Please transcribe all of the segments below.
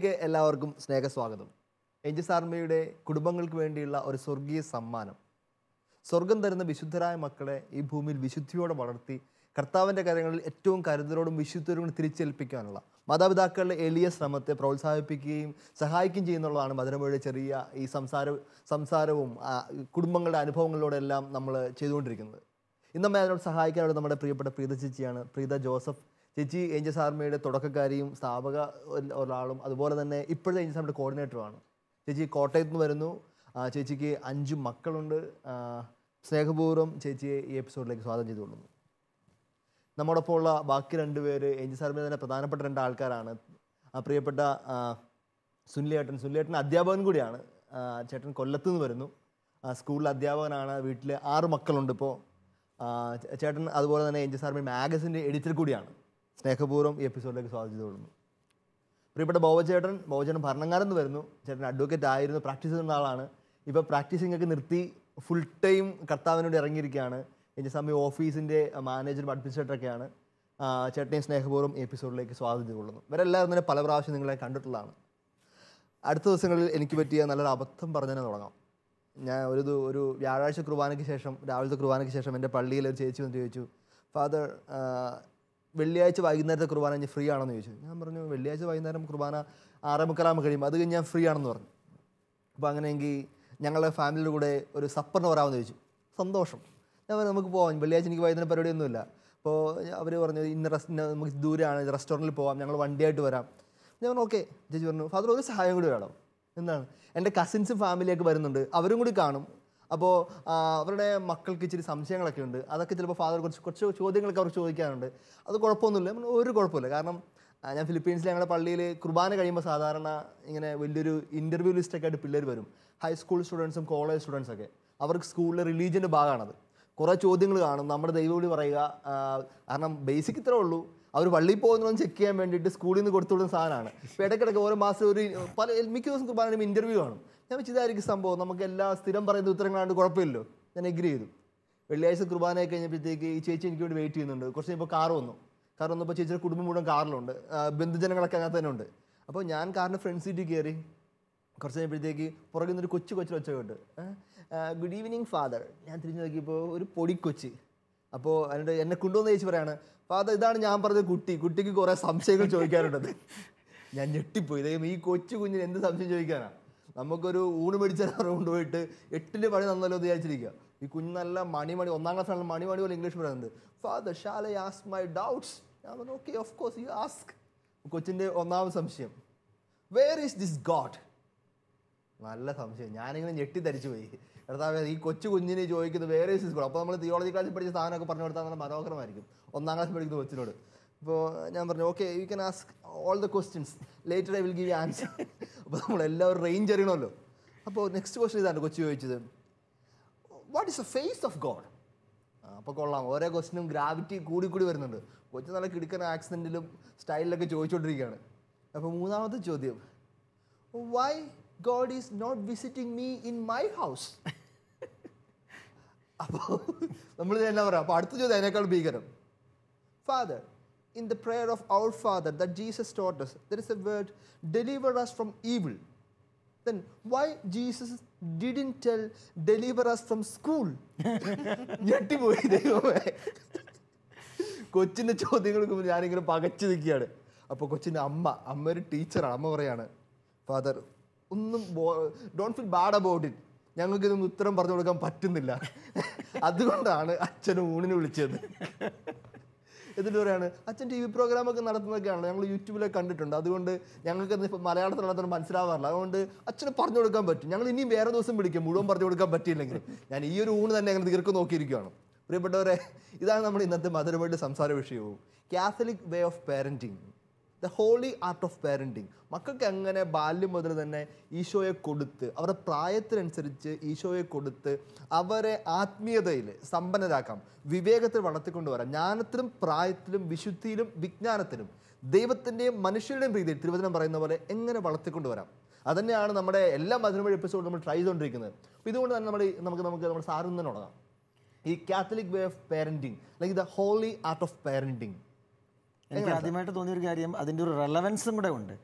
ഷോയിലേക്ക് എല്ലാവർക്കും സ്നേഹസ്വാഗതം എഞ്ചസ് സാർമയുടെ കുടുംബങ്ങൾക്ക് വേണ്ടിയുള്ള ഒരു സ്വർഗീയ സമ്മാനം സ്വർഗം തരുന്ന വിശുദ്ധരായ മക്കളെ ഈ ഭൂമിയിൽ വിശുദ്ധിയോടെ വളർത്തി കർത്താവിൻ്റെ കാര്യങ്ങളിൽ ഏറ്റവും കരുതലോടും വിശുദ്ധരോടും തിരിച്ചേൽപ്പിക്കാനുള്ള മാതാപിതാക്കളുടെ എളിയ ശ്രമത്തെ പ്രോത്സാഹിപ്പിക്കുകയും സഹായിക്കുകയും ചെയ്യുന്നുള്ളതാണ് മധുരമൊഴിയുടെ ചെറിയ ഈ സംസാര സംസാരവും കുടുംബങ്ങളുടെ അനുഭവങ്ങളിലൂടെ എല്ലാം നമ്മൾ ചെയ്തുകൊണ്ടിരിക്കുന്നത് ഇന്നമ്മ അതിനോട് സഹായിക്കാനായിട്ട് നമ്മുടെ പ്രിയപ്പെട്ട പ്രീത ചേച്ചിയാണ് പ്രീത ജോസഫ് ചേച്ചി ഏഞ്ചൽസ് ആർമിയുടെ തുടക്കക്കാരിയും സ്ഥാപക ഒരാളും അതുപോലെ തന്നെ ഇപ്പോഴത്തെ ഏഞ്ചൽസ് ആർമിയുടെ കോർഡിനേറ്ററുമാണ് ചേച്ചി കോട്ടയത്ത് നിന്ന് വരുന്നു ചേച്ചിക്ക് അഞ്ച് മക്കളുണ്ട് സ്നേഹപൂർവ്വം ചേച്ചിയെ ഈ എപ്പിസോഡിലേക്ക് സ്വാഗതം ചെയ്തു കൊള്ളുന്നു നമ്മോടൊപ്പം ഉള്ള ബാക്കി രണ്ടുപേര് ഏഞ്ചൽസ് ആർമിയിലെ തന്നെ പ്രധാനപ്പെട്ട രണ്ട് ആൾക്കാരാണ് പ്രിയപ്പെട്ട സുനിലേട്ടൻ സുനിലേട്ടൻ അധ്യാപകൻ കൂടിയാണ് ചേട്ടൻ കൊല്ലത്ത് നിന്ന് വരുന്നു സ്കൂളിൽ അധ്യാപകനാണ് വീട്ടിൽ ആറ് മക്കളുണ്ട് ഇപ്പോൾ ചേട്ടൻ അതുപോലെ തന്നെ ജി ആർമി മാഗസിൻ്റെ എഡിറ്റർ കൂടിയാണ് സ്നേഹപൂർവ്വം ഈ എപ്പിസോഡിലേക്ക് സ്വാഗതം ചെയ്തുകൊള്ളുന്നു പ്രിയപ്പെട്ട ബോബചേട്ടൻ ബോബചേട്ടൻ ഭരണങ്കാരൻ എന്ന് വരുന്നു ചേട്ടൻ അഡ്വക്കേറ്റ് ആയിരുന്നു പ്രാക്ടീസ് ചെയ്യുന്ന ആളാണ് ഇപ്പോൾ ഒക്കെ നിർത്തി ഫുൾ ടൈം കർത്താവിനോട് ഇറങ്ങിയിരിക്കുകയാണ് എൻ്റെ സമയം ഓഫീസിൻ്റെ മാനേജറും അഡ്മിനിസ്ട്രേറ്ററൊക്കെയാണ് ചേട്ടനെയും സ്നേഹപൂർവ്വം എപ്പിസോഡിലേക്ക് സ്വാഗതം കൊള്ളുന്നു ഇവരെല്ലാവരും തന്നെ പല പ്രാവശ്യം നിങ്ങളെ കണ്ടിട്ടുള്ളതാണ് അടുത്ത ദിവസങ്ങളിൽ എനിക്ക് പറ്റിയ നല്ലൊരു അബദ്ധം പറഞ്ഞു തന്നെ തുടങ്ങാം ഞാൻ ഒരു ഒരു വ്യാഴാഴ്ച കുർബാനയ്ക്ക് ശേഷം രാവിലത്തെ കുർബാനയ്ക്ക് ശേഷം എൻ്റെ പള്ളിയിൽ ഒരു ചേച്ചി വന്ന് ചോദിച്ചു ഫാദർ വെള്ളിയാഴ്ച വൈകുന്നേരത്തെ കുർബാന ഞാൻ ഫ്രീ ആണെന്ന് ചോദിച്ചു ഞാൻ പറഞ്ഞു വെള്ളിയാഴ്ച വൈകുന്നേരം കുർബാന ആറേ മുക്കാലാകുമ്പോൾ കഴിയും അത് കഴിഞ്ഞ് ഞാൻ ഫ്രീ ആണെന്ന് പറഞ്ഞു അപ്പോൾ അങ്ങനെയെങ്കിൽ ഞങ്ങളുടെ ഫാമിലിയുടെ കൂടെ ഒരു സപ്പറിന് വരാമെന്ന് ചോദിച്ചു സന്തോഷം ഞാൻ പറഞ്ഞു നമുക്ക് പോകാം വെള്ളിയാഴ്ച എനിക്ക് വൈകുന്നേരം പരിപാടിയൊന്നുമില്ല അപ്പോൾ അവർ പറഞ്ഞു ഇന്ന റെസ്റ്റ് നമുക്ക് ദൂരെയാണ് റെസ്റ്റോറൻറ്റിൽ പോകാം ഞങ്ങൾ വണ്ടിയായിട്ട് വരാം ഞാൻ പറഞ്ഞു ഓക്കെ ചേച്ചി പറഞ്ഞു ഫാദർ ഒരു സഹായം കൂടി വേണം എന്താണ് എൻ്റെ കസിൻസും ഫാമിലിയൊക്കെ വരുന്നുണ്ട് അവരും കൂടി കാണും അപ്പോൾ അവരുടെ മക്കൾക്ക് ഇച്ചിരി സംശയങ്ങളൊക്കെ ഉണ്ട് അതൊക്കെ ചിലപ്പോൾ ഫാദർ കുറച്ച് കുറച്ച് ചോദ്യങ്ങളൊക്കെ അവർ ചോദിക്കാറുണ്ട് അത് കുഴപ്പമൊന്നുമില്ല ഒരു കുഴപ്പമില്ല കാരണം ഞാൻ ഫിലിപ്പീൻസിൽ ഞങ്ങളുടെ പള്ളിയിൽ കുർബാന കഴിയുമ്പോൾ സാധാരണ ഇങ്ങനെ വലിയൊരു ഇൻ്റർവ്യൂ ലിസ്റ്റൊക്കെ ആയിട്ട് പിള്ളേർ വരും ഹൈസ്കൂൾ സ്റ്റുഡൻസും കോളേജ് സ്റ്റുഡൻസൊക്കെ അവർക്ക് സ്കൂളിലെ റിലീജിയൻ്റെ ഭാഗമാണത് കുറേ ചോദ്യങ്ങൾ കാണും നമ്മുടെ ദൈവവിളി പറയുക കാരണം ബേസിക് ഇത്രേ ഉള്ളൂ അവർ പള്ളിയിൽ പോകുന്നതും ചെക്ക് ചെയ്യാൻ വേണ്ടിയിട്ട് സ്കൂളിൽ നിന്ന് കൊടുത്തു വിടുന്ന സാധനമാണ് ഇപ്പോൾ ഇടയ്ക്കിടയ്ക്ക് ഓരോ മാസം ഒരു പല മിക്ക ദിവസം കുർബാനയും ഇൻ്റർവ്യൂ കാണും ഞാൻ വെച്ചിതായിരിക്കും സംഭവം നമുക്ക് എല്ലാ സ്ഥിരം പറയുന്ന ഉത്തരങ്ങളാണ് കുഴപ്പമില്ലല്ലോ ഞാൻ എഗ്രി ചെയ്തു വെള്ളിയാഴ്ച കുർബാനയൊക്കെ കഴിഞ്ഞപ്പോഴത്തേക്ക് ഈ ചേച്ചി എനിക്ക് വേണ്ടി വെയിറ്റ് ചെയ്യുന്നുണ്ട് കുറച്ച് ഇപ്പോൾ കാർ വന്നു കാർ വന്നപ്പോൾ ചേച്ചിയുടെ കുടുംബം മുഴുവൻ കാറിലുണ്ട് ബന്ധുജനങ്ങളൊക്കെ അങ്ങനെ തന്നെ ഉണ്ട് അപ്പോൾ ഞാൻ കാറിൻ്റെ ഫ്രണ്ട് സീറ്റിൽ കയറി കുറച്ച് കഴിഞ്ഞപ്പോഴത്തേക്ക് പുറകിൽ നിന്നൊരു കൊച്ചു കൊച്ചു ഒച്ച കേട്ട് ഗുഡ് ഈവനിങ് ഫാദർ ഞാൻ തിരിഞ്ഞു നോക്കിയപ്പോൾ ഒരു പൊടിക്കൊച്ച് അപ്പോൾ അതിൻ്റെ എന്നെ കൊണ്ടുവന്ന ചേച്ചി പറയാണ് ഫാദർ ഇതാണ് ഞാൻ പറഞ്ഞ കുട്ടി കുട്ടിക്ക് കുറേ സംശയങ്ങൾ ചോദിക്കാറുണ്ടത് ഞാൻ ഞെട്ടിപ്പോയി ഇതേ ഈ കൊച്ചു കുഞ്ഞിന് എന്ത് സംശയം ചോദിക്കാനാണ് നമുക്കൊരു ഊണ് മേടിച്ച കൊണ്ടുപോയിട്ട് എട്ടിൻ്റെ പണി നന്നല്ലോ എന്ന് വിചാരിച്ചിരിക്കുക ഈ കുഞ്ഞ് നല്ല മണി ഒന്നാം ക്ലാസ്സിലാണ് മണി മണി പോലെ ഇംഗ്ലീഷ് പറയുന്നുണ്ട് father shall I ask my doubts ഞാൻ പറഞ്ഞു okay of course you ask കൊച്ചിൻ്റെ ഒന്നാമത് സംശയം വേർ ഈസ് ദിസ് ഗോഡ് നല്ല സംശയം ഞാനിങ്ങനെ തരിച്ചു പോയി കർത്താവ് ഈ കൊച്ചു കുഞ്ഞിനെ ചോദിക്കുന്നത് വേറെ ഗോഡ് അപ്പോൾ നമ്മൾ തിയോളജി ക്ലാസ്സിൽ പഠിച്ച സാധനമൊക്കെ പറഞ്ഞു കൊടുത്താൽ നല്ല മനോഹരമായിരിക്കും ഒന്നാം ക്ലാസ്സിൽ പഠിക്കുന്ന കൊച്ചിനോട് ഇപ്പോൾ ഞാൻ പറഞ്ഞു okay you can ask all the questions later I will give answer അപ്പോൾ നമ്മൾ എല്ലാവരും റേഞ്ച് അറിയണമല്ലോ അപ്പോൾ നെക്സ്റ്റ് ക്വസ്റ്റ്യൻ ഇതാണ് കൊച്ചു ചോദിച്ചത് what is a face of God അപ്പോൾ കൊള്ളാം ഓരോ ക്വസ്റ്റിനും ഗ്രാവിറ്റി കൂടി കൂടി വരുന്നുണ്ട് കൊച്ചു നല്ല കിടക്കുന്ന ആക്സിഡൻറ്റിലും സ്റ്റൈലിലൊക്കെ ചോദിച്ചുകൊണ്ടിരിക്കുകയാണ് അപ്പോൾ മൂന്നാമത്തെ ചോദ്യം why God is not visiting me in my house അപ്പോൾ നമ്മൾ എന്നാ പറയാം അപ്പോൾ അടുത്ത ചോദ്യം അതിനേക്കാൾ ഭീകരം father in the prayer of our Father that Jesus taught us. There is a word, deliver us from evil. Then why Jesus didn't tell, deliver us from school? ഞെട്ടിപ്പോയി കൊച്ചിൻ്റെ ചോദ്യങ്ങൾക്ക് മുന്നിൽ ഞാനിങ്ങനെ പകച്ചു നിൽക്കുകയാണ് അപ്പോൾ കൊച്ചിൻ്റെ അമ്മ അമ്മ ഒരു ടീച്ചറാണ് അമ്മ പറയാണ് ഫാദർ ഒന്നും don't feel bad about it ഞങ്ങൾക്കിതൊന്നും ഉത്തരം പറഞ്ഞു കൊടുക്കാൻ പറ്റുന്നില്ല അതുകൊണ്ടാണ് അച്ഛനും ഊണിന് വിളിച്ചത് എന്നിട്ട് പറയാണ് അച്ഛൻ ടി വി പ്രോഗ്രാമൊക്കെ നടത്തുന്നതൊക്കെയാണ് ഞങ്ങൾ യൂട്യൂബിലൊക്കെ കണ്ടിട്ടുണ്ട് അതുകൊണ്ട് ഞങ്ങൾക്ക് ഇപ്പോൾ മലയാളത്തിൽ നടത്തുന്ന മനസ്സിലാവാറില്ല അതുകൊണ്ട് അച്ഛന് പറഞ്ഞു കൊടുക്കാൻ പറ്റും ഞങ്ങൾ ഇനിയും വേറെ ദിവസം വിളിക്കും മുഴുവൻ പറഞ്ഞു കൊടുക്കാൻ പറ്റിയില്ലെങ്കിലും ഞാൻ ഈ ഒരു ഊണ് തന്നെ അങ്ങനെ തീർക്കും നോക്കിയിരിക്കുകയാണ് പ്രിയപ്പെട്ടവരെ ഇതാണ് നമ്മൾ ഇന്നത്തെ മധുരമായിട്ട് സംസാര വിഷയവും Catholic way of parenting the holy art of parenting മക്കൾക്ക് എങ്ങനെ ബാല്യം മുതൽ തന്നെ ഈശോയെ കൊടുത്ത് അവരുടെ പ്രായത്തിനനുസരിച്ച് ഈശോയെ കൊടുത്ത് അവരെ ആത്മീയതയിൽ സമ്പന്നരാക്കാം വിവേകത്തിൽ വളർത്തിക്കൊണ്ട് വരാം ജ്ഞാനത്തിലും പ്രായത്തിലും വിശുദ്ധിയിലും വിജ്ഞാനത്തിലും ദൈവത്തിൻ്റെയും മനുഷ്യരുടെയും രീതിയിൽ തിരുവചനം പറയുന്ന പോലെ എങ്ങനെ വളർത്തിക്കൊണ്ട് വരാം അതന്നെയാണ് നമ്മുടെ എല്ലാ മധുരമൊഴി എപ്പിസോഡും നമ്മൾ ട്രൈ ചെയ്തുകൊണ്ടിരിക്കുന്നത് ഇതുകൊണ്ട് തന്നെ നമ്മൾ നമുക്ക് നമുക്ക് നമ്മുടെ സാറിൽ നിന്ന് തുടങ്ങാം ഈ കാത്തലിക് വേ ഓഫ് പാരൻറ്റിങ് അല്ലെങ്കിൽ the holy art of parenting എനിക്ക് ആദ്യമായിട്ട് തോന്നിയൊരു കാര്യം അതിൻ്റെ ഒരു റെലവൻസും കൂടെ ഉണ്ട്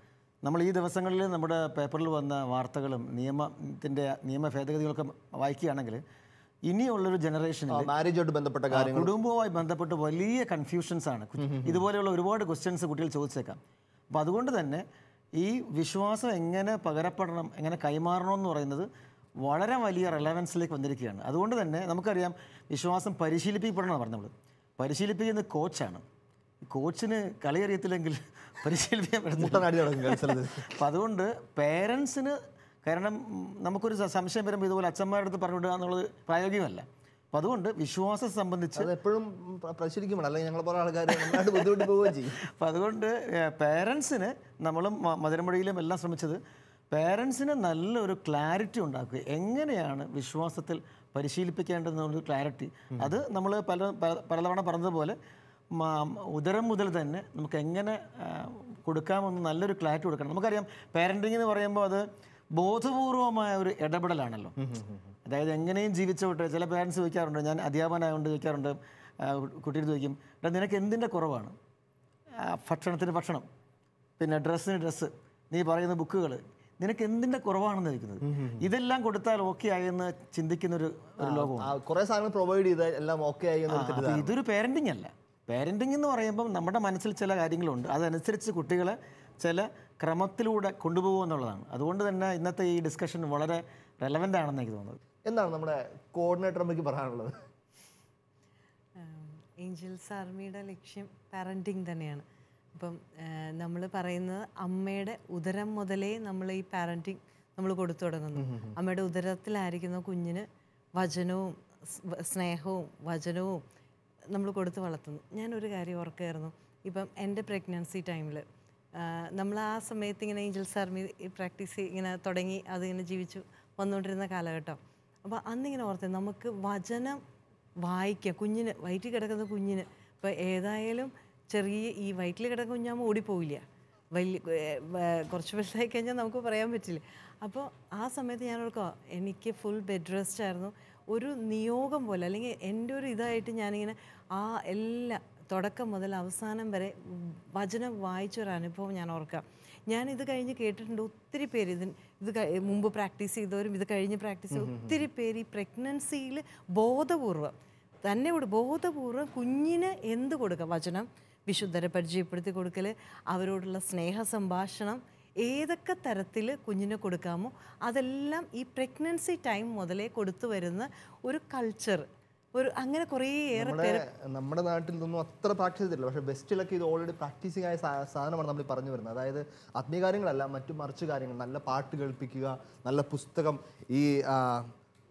നമ്മൾ ഈ ദിവസങ്ങളിൽ നമ്മുടെ പേപ്പറിൽ വന്ന വാർത്തകളും നിയമത്തിൻ്റെ നിയമ ഭേദഗതികളൊക്കെ വായിക്കുകയാണെങ്കിൽ ഇനിയുള്ളൊരു ജനറേഷൻ മാരേജുമായിട്ട് ബന്ധപ്പെട്ട കാര്യങ്ങൾ കുടുംബവുമായി ബന്ധപ്പെട്ട് വലിയ കൺഫ്യൂഷൻസ് ആണ് ഇതുപോലെയുള്ള ഒരുപാട് ക്വസ്റ്റ്യൻസ് കുട്ടികൾ ചോദിച്ചേക്കാം അപ്പോൾ അതുകൊണ്ട് തന്നെ ഈ വിശ്വാസം എങ്ങനെ പകരപ്പെടണം എങ്ങനെ കൈമാറണം എന്ന് പറയുന്നത് വളരെ വലിയ റെലവൻസിലേക്ക് വന്നിരിക്കുകയാണ് അതുകൊണ്ട് തന്നെ നമുക്കറിയാം വിശ്വാസം പരിശീലിപ്പിക്കപ്പെടണം പറഞ്ഞു നമ്മൾ പരിശീലിപ്പിക്കുന്ന കോച്ചാണ് കോച്ചിന് കളി അറിയത്തില്ലെങ്കിൽ പരിശീലിപ്പിക്കാൻ അപ്പം അതുകൊണ്ട് പേരൻസിന് കാരണം നമുക്കൊരു സംശയം വരുമ്പോൾ ഇതുപോലെ അച്ഛന്മാരുടെ അടുത്ത് പറഞ്ഞു വിടുക എന്നുള്ളത് പ്രായോഗികമല്ല അപ്പം അതുകൊണ്ട് വിശ്വാസം സംബന്ധിച്ച് എപ്പോഴും പരിശീലിക്കുമ്പോൾ അല്ലെങ്കിൽ ഞങ്ങളെ പോലെ ആൾക്കാർ നന്നായിട്ട് ബുദ്ധിമുട്ട് പോവുകയും ചെയ്യും അപ്പം അതുകൊണ്ട് പേരൻസിന് നമ്മളും മധുരമൊഴിയിലും എല്ലാം ശ്രമിച്ചത് പേരൻസിന് നല്ലൊരു ക്ലാരിറ്റി ഉണ്ടാക്കുക എങ്ങനെയാണ് വിശ്വാസത്തിൽ പരിശീലിപ്പിക്കേണ്ടതെന്നുള്ളൊരു ക്ലാരിറ്റി അത് നമ്മൾ പല പലതവണ പറഞ്ഞതുപോലെ ഉദരം മുതൽ തന്നെ നമുക്ക് എങ്ങനെ കൊടുക്കാമെന്ന് നല്ലൊരു ക്ലാരിറ്റി കൊടുക്കണം നമുക്കറിയാം പാരൻറ്റിങ് എന്ന് പറയുമ്പോൾ അത് ബോധപൂർവമായ ഒരു ഇടപെടലാണല്ലോ അതായത് എങ്ങനെയും ജീവിച്ചോട്ടെ ചില പേരൻസ് ചോദിക്കാറുണ്ട് ഞാൻ അധ്യാപകനായതുകൊണ്ട് ചോദിക്കാറുണ്ട് കുട്ടിയുടെ ചോദിക്കും എടാ നിനക്ക് എന്തിൻ്റെ കുറവാണ് ഭക്ഷണത്തിന് ഭക്ഷണം പിന്നെ ഡ്രസ്സിന് ഡ്രസ്സ് നീ പറയുന്ന ബുക്കുകൾ നിനക്ക് എന്തിന്റെ കുറവാണെന്ന് ഇരിക്കുന്നത് ഇതെല്ലാം കൊടുത്താൽ ഓക്കെ ആയെന്ന് ചിന്തിക്കുന്ന ഒരു ലോകമാണ് കുറേ പ്രൊവൈഡ് എല്ലാം ഇതൊരു പാരന്റിങ് അല്ല പേരൻറ്റിംഗ് എന്ന് പറയുമ്പം നമ്മുടെ മനസ്സിൽ ചില കാര്യങ്ങളുണ്ട് അതനുസരിച്ച് കുട്ടികളെ ചില ക്രമത്തിലൂടെ കൊണ്ടുപോകുക എന്നുള്ളതാണ് അതുകൊണ്ട് തന്നെ ഇന്നത്തെ ഈ ഡിസ്കഷൻ വളരെ റെലവൻ്റ് ആണെന്ന് എനിക്ക് തോന്നുന്നത് എന്താണ് നമ്മുടെ കോർഡിനേറ്റർ അമ്മയ്ക്ക് പറയാനുള്ളത് ഏഞ്ചൽസ് ആർമിയുടെ ലക്ഷ്യം പാരൻറ്റിങ് തന്നെയാണ് അപ്പം നമ്മൾ പറയുന്നത് അമ്മയുടെ ഉദരം മുതലേ നമ്മൾ ഈ പാരൻറ്റിങ് നമ്മൾ കൊടുത്തു തുടങ്ങുന്നു അമ്മയുടെ ഉദരത്തിലായിരിക്കുന്ന കുഞ്ഞിന് വചനവും സ്നേഹവും വചനവും നമ്മൾ കൊടുത്ത് വളർത്തുന്നു ഞാനൊരു കാര്യം ഓർക്കായിരുന്നു ഇപ്പം എൻ്റെ പ്രഗ്നൻസി ടൈമിൽ നമ്മൾ ആ സമയത്ത് ഇങ്ങനെ ഏഞ്ചൽസ് ആർമി പ്രാക്ടീസ് ഇങ്ങനെ തുടങ്ങി അതിങ്ങനെ ജീവിച്ചു വന്നുകൊണ്ടിരുന്ന കാലഘട്ടം അപ്പോൾ അന്നിങ്ങനെ ഓർത്ത് നമുക്ക് വചനം വായിക്കുക കുഞ്ഞിന് വയറ്റിൽ കിടക്കുന്ന കുഞ്ഞിന് ഇപ്പോൾ ഏതായാലും ചെറിയ ഈ വയറ്റിൽ കിടക്കുന്ന കുഞ്ഞാകുമ്പോൾ ഓടിപ്പോയില്ല വലിയ കുറച്ച് വലുതായി കഴിഞ്ഞാൽ നമുക്ക് പറയാൻ പറ്റില്ല അപ്പോൾ ആ സമയത്ത് ഞാൻ ഓർക്കുക എനിക്ക് ഫുൾ ബെഡ് റെസ്റ്റ് ആയിരുന്നു ഒരു നിയോഗം പോലെ അല്ലെങ്കിൽ എൻ്റെ ഒരു ഇതായിട്ട് ഞാനിങ്ങനെ ആ എല്ലാ തുടക്കം മുതൽ അവസാനം വരെ വചനം വായിച്ചൊരു അനുഭവം ഞാൻ ഓർക്കാം ഞാൻ ഇത് കഴിഞ്ഞ് കേട്ടിട്ടുണ്ട് ഒത്തിരി പേര് ഇതിന് ഇത് മുമ്പ് പ്രാക്ടീസ് ചെയ്തവരും ഇത് കഴിഞ്ഞ് പ്രാക്ടീസ് ചെയ്ത ഒത്തിരി പേര് ഈ പ്രഗ്നൻസിയിൽ ബോധപൂർവം തന്നെ ബോധപൂർവം കുഞ്ഞിന് എന്ത് കൊടുക്കുക വചനം വിശുദ്ധരെ പരിചയപ്പെടുത്തി കൊടുക്കൽ അവരോടുള്ള സ്നേഹ സംഭാഷണം ഏതൊക്കെ തരത്തിൽ കുഞ്ഞിന് കൊടുക്കാമോ അതെല്ലാം ഈ പ്രഗ്നൻസി ടൈം മുതലേ കൊടുത്തു വരുന്ന ഒരു കൾച്ചർ ഒരു അങ്ങനെ കുറേയേറെ നമ്മുടെ നാട്ടിൽ നിന്നും അത്ര പ്രാക്ടീസ് ചെയ്തിട്ടില്ല പക്ഷേ വെസ്റ്റിലൊക്കെ ഇത് ഓൾറെഡി പ്രാക്ടീസിങ് ആയ സാധനമാണ് നമ്മൾ പറഞ്ഞു വരുന്നത് അതായത് ആത്മീയ കാര്യങ്ങളല്ല മറ്റു മറിച്ച് കാര്യങ്ങൾ നല്ല പാട്ട് കേൾപ്പിക്കുക നല്ല പുസ്തകം ഈ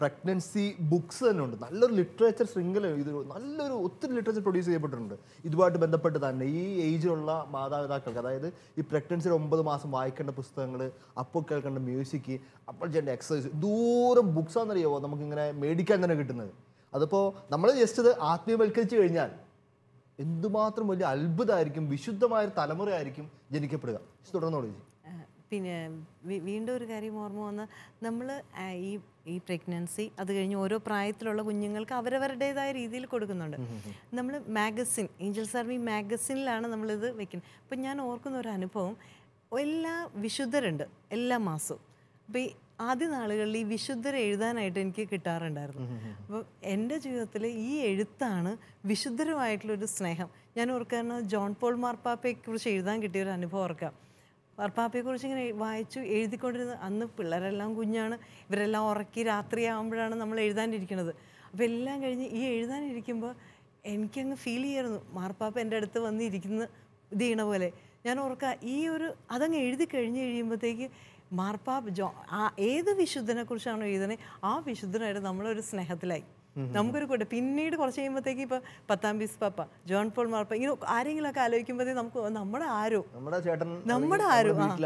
പ്രഗ്നൻസി ബുക്സ് തന്നെ ഉണ്ട് നല്ലൊരു ലിറ്ററേച്ചർ ശൃംഖല ഇത് നല്ലൊരു ഒത്തിരി ലിറ്ററേച്ചർ പ്രൊഡ്യൂസ് ചെയ്യപ്പെട്ടിട്ടുണ്ട് ഇതുമായിട്ട് ബന്ധപ്പെട്ട് തന്നെ ഈ ഏജിലുള്ള മാതാപിതാക്കൾക്ക് അതായത് ഈ പ്രഗ്നൻസിയുടെ ഒമ്പത് മാസം വായിക്കേണ്ട പുസ്തകങ്ങൾ അപ്പോൾ കേൾക്കേണ്ട മ്യൂസിക് അപ്പോൾ ചെയ്യേണ്ട എക്സസൈസ് ദൂരം ബുക്സാണെന്നറിയാമോ നമുക്കിങ്ങനെ മേടിക്കാൻ തന്നെ കിട്ടുന്നത് അതിപ്പോൾ നമ്മൾ ജസ്റ്റ് ഇത് ആത്മീയവൽക്കരിച്ച് കഴിഞ്ഞാൽ എന്തുമാത്രം വലിയ അത്ഭുതമായിരിക്കും വിശുദ്ധമായ തലമുറയായിരിക്കും ജനിക്കപ്പെടുക തുടർന്നോളൂ പിന്നെ വീണ്ടും ഒരു കാര്യം ഓർമ്മ വന്ന് നമ്മൾ ഈ ഈ പ്രഗ്നൻസി അത് കഴിഞ്ഞ് ഓരോ പ്രായത്തിലുള്ള കുഞ്ഞുങ്ങൾക്ക് അവരവരുടേതായ രീതിയിൽ കൊടുക്കുന്നുണ്ട് നമ്മൾ മാഗസിൻ ഏഞ്ചൽസ് ആർമി മാഗസിനിലാണ് നമ്മളിത് വെക്കുന്നത് അപ്പം ഞാൻ ഓർക്കുന്ന ഒരു അനുഭവം എല്ലാ വിശുദ്ധരുണ്ട് എല്ലാ മാസവും അപ്പോൾ ഈ ആദ്യ നാളുകളിൽ ഈ വിശുദ്ധരെ എഴുതാനായിട്ട് എനിക്ക് കിട്ടാറുണ്ടായിരുന്നു അപ്പോൾ എൻ്റെ ജീവിതത്തിൽ ഈ എഴുത്താണ് വിശുദ്ധരുമായിട്ടുള്ളൊരു സ്നേഹം ഞാൻ ഓർക്കാറുണ്ട് ജോൺ പോൾ മാർപ്പാപ്പയെക്കുറിച്ച് എഴുതാൻ കിട്ടിയൊരു അനുഭവം ഓർക്കാം മാർപ്പാപ്പയെക്കുറിച്ച് ഇങ്ങനെ വായിച്ചു എഴുതിക്കൊണ്ടിരുന്നത് അന്ന് പിള്ളേരെല്ലാം കുഞ്ഞാണ് ഇവരെല്ലാം ഉറക്കി രാത്രിയാകുമ്പോഴാണ് നമ്മൾ എഴുതാനിരിക്കുന്നത് അപ്പോൾ എല്ലാം കഴിഞ്ഞ് ഈ എഴുതാനിരിക്കുമ്പോൾ എനിക്കങ്ങ് ഫീൽ ചെയ്യായിരുന്നു മാർപ്പാപ്പ എൻ്റെ അടുത്ത് വന്നിരിക്കുന്ന ഇത് ചെയ്യണ പോലെ ഞാൻ ഓർക്കുക ഈ ഒരു അതങ്ങ് എഴുതി കഴിഞ്ഞ് കഴിയുമ്പോഴത്തേക്ക് മാർപ്പാപ്പ ജോ ആ ഏത് വിശുദ്ധനെക്കുറിച്ചാണോ എഴുതുന്നത് ആ വിശുദ്ധനായിട്ട് നമ്മളൊരു സ്നേഹത്തിലായി നമുക്കൊരു കൂട്ടം പിന്നീട് കുറച്ച് കഴിയുമ്പോഴത്തേക്ക് ഇപ്പൊ പത്താം ബീസ് പപ്പ ജോൺ പോൾ മാർപ്പ ഇങ്ങനെ ആരെങ്കിലൊക്കെ ആലോചിക്കുമ്പോഴത്തേക്ക് നമുക്ക് നമ്മുടെ ആരോ നമ്മുടെ ചേട്ടൻ നമ്മുടെ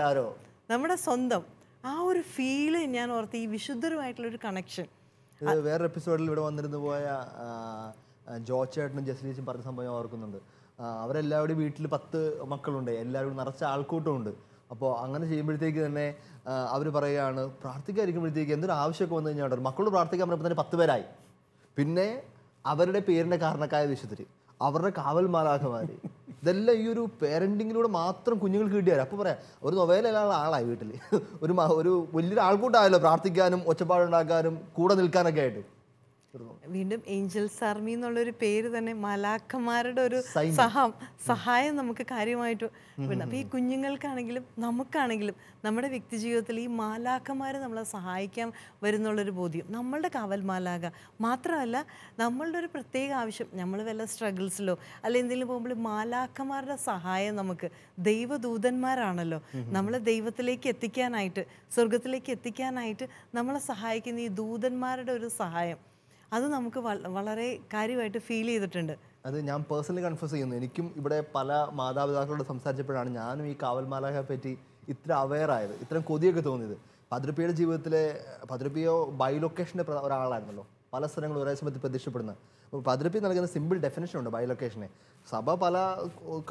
ആരോ നമ്മുടെ സ്വന്തം ആ ഒരു ഫീല് ഞാൻ ഓർത്ത് ഈ വിശുദ്ധരുമായിട്ടുള്ള ഒരു കണക്ഷൻ വേറെ എപ്പിസോഡിൽ ഇവിടെ വന്നിരുന്നു പോയ ജോ ചേട്ടനും ജസ്ലീസും പറഞ്ഞ സംഭവം ഓർക്കുന്നുണ്ട് അവരെല്ലാവരുടെയും വീട്ടിൽ പത്ത് മക്കളുണ്ട് എല്ലാവരും നിറച്ച ആൾക്കൂട്ടമുണ്ട് അപ്പോൾ അങ്ങനെ ചെയ്യുമ്പോഴത്തേക്ക് തന്നെ അവർ പറയുകയാണ് പ്രാർത്ഥിക്കാതിരിക്കുമ്പോഴത്തേക്ക് എന്തൊരു ആവശ്യമൊക്കെ വന്നു കഴിഞ്ഞാൽ മക്കളോട് പ്രാർത്ഥിക്കാൻ പറഞ്ഞപ്പോൾ തന്നെ പത്ത് പേരായി പിന്നെ അവരുടെ പേരിൻ്റെ കാരണക്കായ വിശുദ്ധരി അവരുടെ കാവൽ മാലാഖമാർ ഇതെല്ലാം ഈ ഒരു പേരൻറ്റിങ്ങിലൂടെ മാത്രം കുഞ്ഞുങ്ങൾ കിട്ടിയാൽ അപ്പോൾ പറയാം ഒരു നൊവേലുള്ള ആളായി വീട്ടിൽ ഒരു ഒരു വലിയൊരു ആൾക്കൂട്ടായല്ലോ പ്രാർത്ഥിക്കാനും ഒച്ചപ്പാടുണ്ടാക്കാനും കൂടെ നിൽക്കാനൊക്കെ ആയിട്ട് വീണ്ടും ഏഞ്ചൽസ് ആർമി എന്നുള്ളൊരു പേര് തന്നെ മലാക്കന്മാരുടെ ഒരു സഹം സഹായം നമുക്ക് കാര്യമായിട്ട് വേണം അപ്പോൾ ഈ കുഞ്ഞുങ്ങൾക്കാണെങ്കിലും നമുക്കാണെങ്കിലും നമ്മുടെ വ്യക്തി ജീവിതത്തിൽ ഈ മാലാക്കന്മാർ നമ്മളെ സഹായിക്കാൻ വരുന്നുള്ളൊരു ബോധ്യം നമ്മളുടെ കാവൽ മാലാക മാത്രമല്ല നമ്മളുടെ ഒരു പ്രത്യേക ആവശ്യം നമ്മൾ വല്ല സ്ട്രഗിൾസിലോ അല്ലെ എന്തെങ്കിലും പോകുമ്പോൾ മാലാക്കന്മാരുടെ സഹായം നമുക്ക് ദൈവദൂതന്മാരാണല്ലോ നമ്മളെ ദൈവത്തിലേക്ക് എത്തിക്കാനായിട്ട് സ്വർഗത്തിലേക്ക് എത്തിക്കാനായിട്ട് നമ്മളെ സഹായിക്കുന്ന ഈ ദൂതന്മാരുടെ ഒരു സഹായം അത് നമുക്ക് വളരെ കാര്യമായിട്ട് ഫീൽ ചെയ്തിട്ടുണ്ട് അത് ഞാൻ പേഴ്സണലി കൺഫ്യൂസ് ചെയ്യുന്നു എനിക്കും ഇവിടെ പല മാതാപിതാക്കളോട് സംസാരിച്ചപ്പോഴാണ് ഞാനും ഈ കാവൽമാലയെ പറ്റി ഇത്ര അവയർ ആയത് ഇത്രയും കൊതിയൊക്കെ തോന്നിയത് പതിരപ്പിയുടെ ജീവിതത്തിലെ പതിരപ്പിയോ ബൈ ലൊക്കേഷൻ്റെ ഒരാളായിരുന്നല്ലോ പല സ്ഥലങ്ങളും ഒരേ സമയത്ത് പ്രതീക്ഷപ്പെടുന്നത് അപ്പോൾ പതിരപ്പി നൽകുന്ന സിമ്പിൾ ഡെഫിനേഷൻ ഉണ്ട് ബൈ ലൊക്കേഷനെ സഭ പല